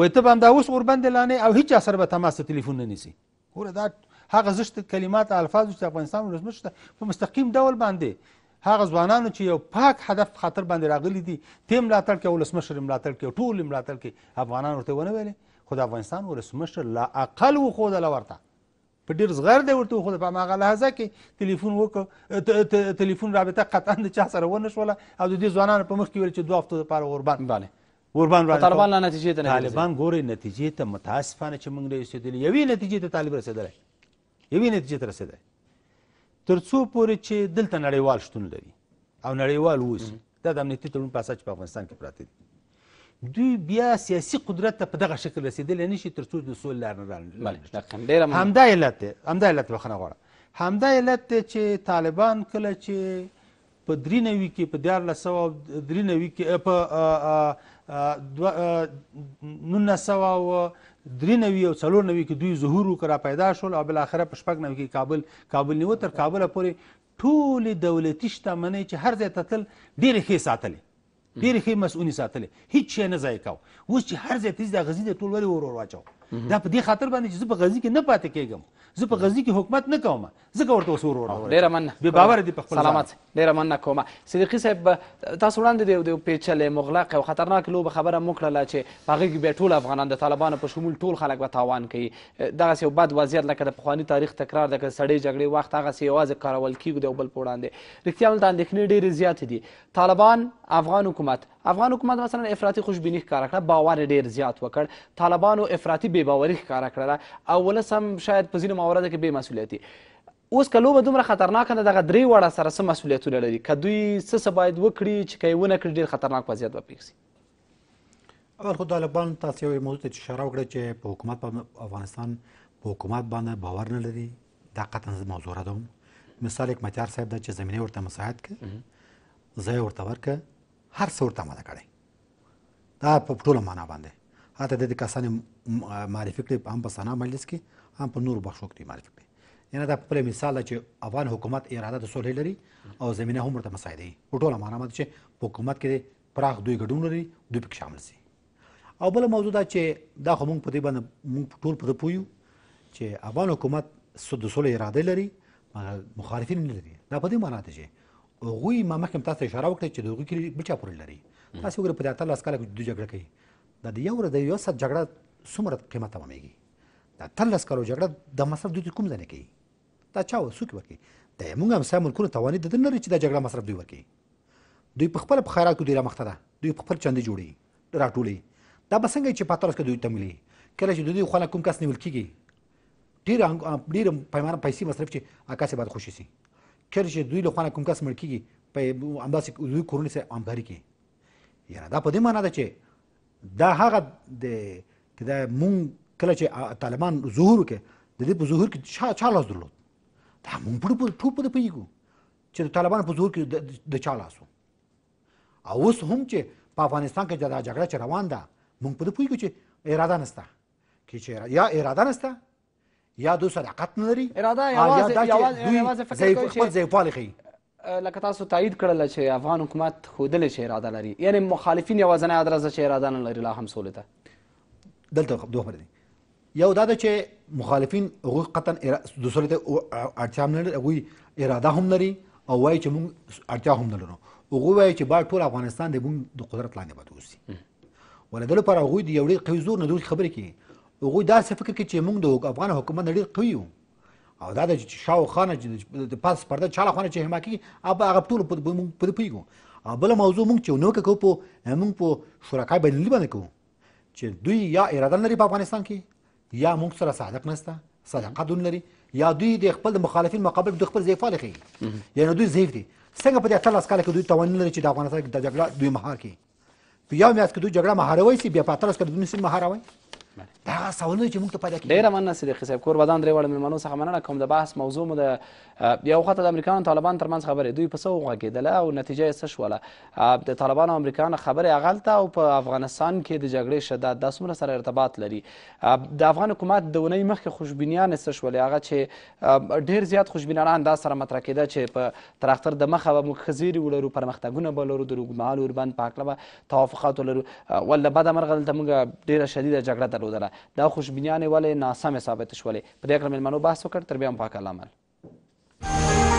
وایي ته به همدا اوس غوربندې لانې او هیچ چا سره به تماس تلیفون نه نیسي ګوره دا هغه زشت کلمات الفاظ چې افغانستان ولسمشر ته په مستقیم ډول باندې هغه ځوانانو چې یو پاک هدف خاطر باندې راغلي دي تیم ملاتړ کوي ولسمشر ملاتړ کوي ټول ملاتړ کوي افغانان ورته ونه ویلې خو د افغانستان ولسمشر لا اقل وښودله ورته په ډیر زغر دی ورته خو په هغه لحظه کې تلیفون وکړ تلیفون رابطه قطعا د چا سره ونه شوله او د دې ځوانانو په مخ کې ویل چې دوه هفتو لپاره قربان بله قربان را طالبان لا نتیجې ته طالبان ګوري نتیجې ته متاسفانه چې موږ نه رسېدلې یوې نتیجې ته طالب رسېدلی یوې نتیجې ته رسېدلی تر څو پورې چې دلته نړیوال شتون لري او نړیوال اوسي دا د امنیتي تړون په اساس چې په افغانستان کې پراته دي دوی بیا سیاسي قدرت ته په دغه شکل رسېدلی نه شي تر څو د سولې لار نه همدا علت دی همدا علت بخښنه غواړم همدا علت دی چې طالبان کله چې په درې نوي کې په دیارلس سوه درې نوي کې په نولس سوه درې نوي او څلور نوي کې دوی ظهور وکړه پیدا شول او بالاخره په شپږ نوي کې کابل کابل نیوه تر کابله پورې ټولې دولتي شتمنۍ چې هر ځای ته تل ډېرې ښې ساتلې ډېرې ښې مسؤونې ساتلې هېڅ شی نه ضایع کوه اوس چې هر ځای ته ځي د هغه ځي د ټول ولې ور ور واچوه دا په دې خاطر باندې چې زه په غزنی کې نه پاتې کېږم زه په غزنی کې حکومت نه کوم ځکه ورته اوس ورور ډېره مننه بې باوره دي په خپل سلامت ډېره مننه کومه صدیقي صاحب تاسو وړاندې د یو پیچلې مغلق او خطرناک لوبه خبره مو کړله چې په هغې کې بیا ټول افغانان د طالبانو په شمول ټول خلک به تاوان کوي دغسې یو بد وضعیت لکه د پخواني تاریخ تکرار د سړې جګړې وخت هغسې یوازې کارول کېږو د یو بل په وړاندې رښتیا هلته اندېښنې ډېرې زیاتې دي طالبان افغان حکومت افغان حکومت مثلا افراطي خوشبیني ښکاره کړه باور ډېر زیات وکړ طالبانو افراطي بې باوري ښکاره کړله او ولس هم شاید په ځینو مواردو کې بې مسؤلیتي اوس که لوبه دومره خطرناکه ده دغه درې واړه سره څه مسؤلیتونه لري که دوی څه څه باید وکړي چې که یې ونه کړي ډېر خطرناک وضعیت به پېښ شي اول خو طالبان تاسو یو موضوع ته اشاره وکړه چې په حکومت په افغانستان په حکومت باندې باور نه لري دا قطعا موضوع را دوم مثال یک متیار صاحب دا چې زمینه ورته مساعد ک زه ورته ورک هر څه ورته ماده کړي دا په ټوله معنا باندې هاته د دې کسانې معرفي کړي هم په سنا مجلس کې هم په نورو بخشو کې معرفي کړي یعنی دا په مثال چې افغان حکومت اراده د سولې لري او زمينه هم ورته مساعده په ټوله معنا مده چې په حکومت کې پراخ دوی ګډون لري دوی پکې شامل سي او بل موضوع دا چې دا خو موږ په دې باندې موږ ټول په پویو چې افغان حکومت د سولې اراده لري مخالفین نه لري دا په دې معنا ده چې هغوی ما مخکې تاسو اشاره وکړه چې د هغوی کلي بچا پورې لري تاسو وګورئ په دې اتلس کاله کې دوه جګړه کوي دا د یو ورځ د یو سات جګړه څومره قیمت تمامېږي دا تلس کالو جګړه د مصرف دوی کوم ځای نه کوي دا چا څوک ورکوي دا موږ همسایه ملکونه توانید د نه لري چې دا جګړه مصرف دوی ورکوي دوی په خپل په خیرات کې دوی را مخته ده دوی په خپل چندې جوړي راټولي دا به څنګه چې پاترس کې دوی تملي کله چې دوی خو کوم کس نیول کیږي ډیر ډیر پیمانه پیسې مصرف چې اکاسه باید خوشي سي کله چې دوی له خو کوم کس مړ کیږي په امداسې دوی کورونه سره امباري کې یعنی دا په دې معنی ده چې دا هغه د کې دا مونږ کله چې طالبان ظهور وکړي د دې په ظهور کې چا چا لاس درلود دا مونږ په ټوپ په پیګو چې د طالبانو په ظهور کې د چا لاس او اوس هم چې په افغانستان کې دا جګړه چې روان ده مونږ په دې پیګو چې اراده نشته کې چې یا اراده نشته یا دوی صداقت نه لري اراده یوازې یوازې فکر کوي چې ضعیفوالی ښيي لکه تاسو تایید کړل چې افغان حکومت خودل چې اراده لري یعنی مخالفین یوازنه اراده چې اراده نه لري لا هم سولته دلته دوه خبرې دي یو دا ده چې مخالفین هغوی قطعا دوسرې ته اړتیا هم نه لري هغوی اراده هم لري او وایي چې موږ اړتیا هم نه لرو هغوی وایي چې باید ټول افغانستان د موږ د قدرت لاندې باید اوسي ولې د لپاره هغوی د یو ډېر قوي زور نه دوی خبرې کوي هغوی داسې فکر کوي چې موږ د افغان حکومت نه ډېر قوي یو او دا د شاو خانه د پاس پرده چاله خانه چې حماقي اب هغه ټول په پویګو او بل موضوع مونږ چې نو کې کو په مونږ په شرکای بدلی باندې کوو چې دوی یا اراده لري په افغانستان کې یا موږ سره صادق نشته صداقتون لري یا دوی د خپل مخالفین مقابل د خپل ضعفال خي یعنی دوی ضعیف دي څنګه په دې اتل اسکاله کې دوی توان لري چې د افغانستان کې د جګړه دوی مهار کړي په یو میاس کې دوی جګړه مهاروي سي بیا په اتل اسکاله دوی سي مهاروي هغه سوالونه چې موږ ته پیدا کیږي ډیره مننه صدیقي صاحب کور ودان درې واړه مېلمنو څخه مننه کوم د بحث موضوع مو د یو خواته د امریکایانو طالبان ترمنځ خبرې دوی په څه وغږېدله او نتیجه یې څه شوله د طالبانو امریکایانو خبرې هغلته او په افغانستان کې د جګړې شدت دا څومره سره ارتباط لري د افغان حکومت د اونۍ مخکې خوشبینیان څه شولې هغه چې ډیر زیات خوشبینانه انداز سره مطرح کېده چې په تر اختر د مخه به موږ ښه زیري ولرو پرمختګونه به لرو د اوږدمهال اوربند په هکله به توافقات ولرو ول له بده مرغه دلته موږ ډیره شدیده جګړه درلودله دا خوشبینیانې ولې ناسمې ثابتې شولې په دې هکله مېلمنو بحث وکړ تر بیا هم پاک الله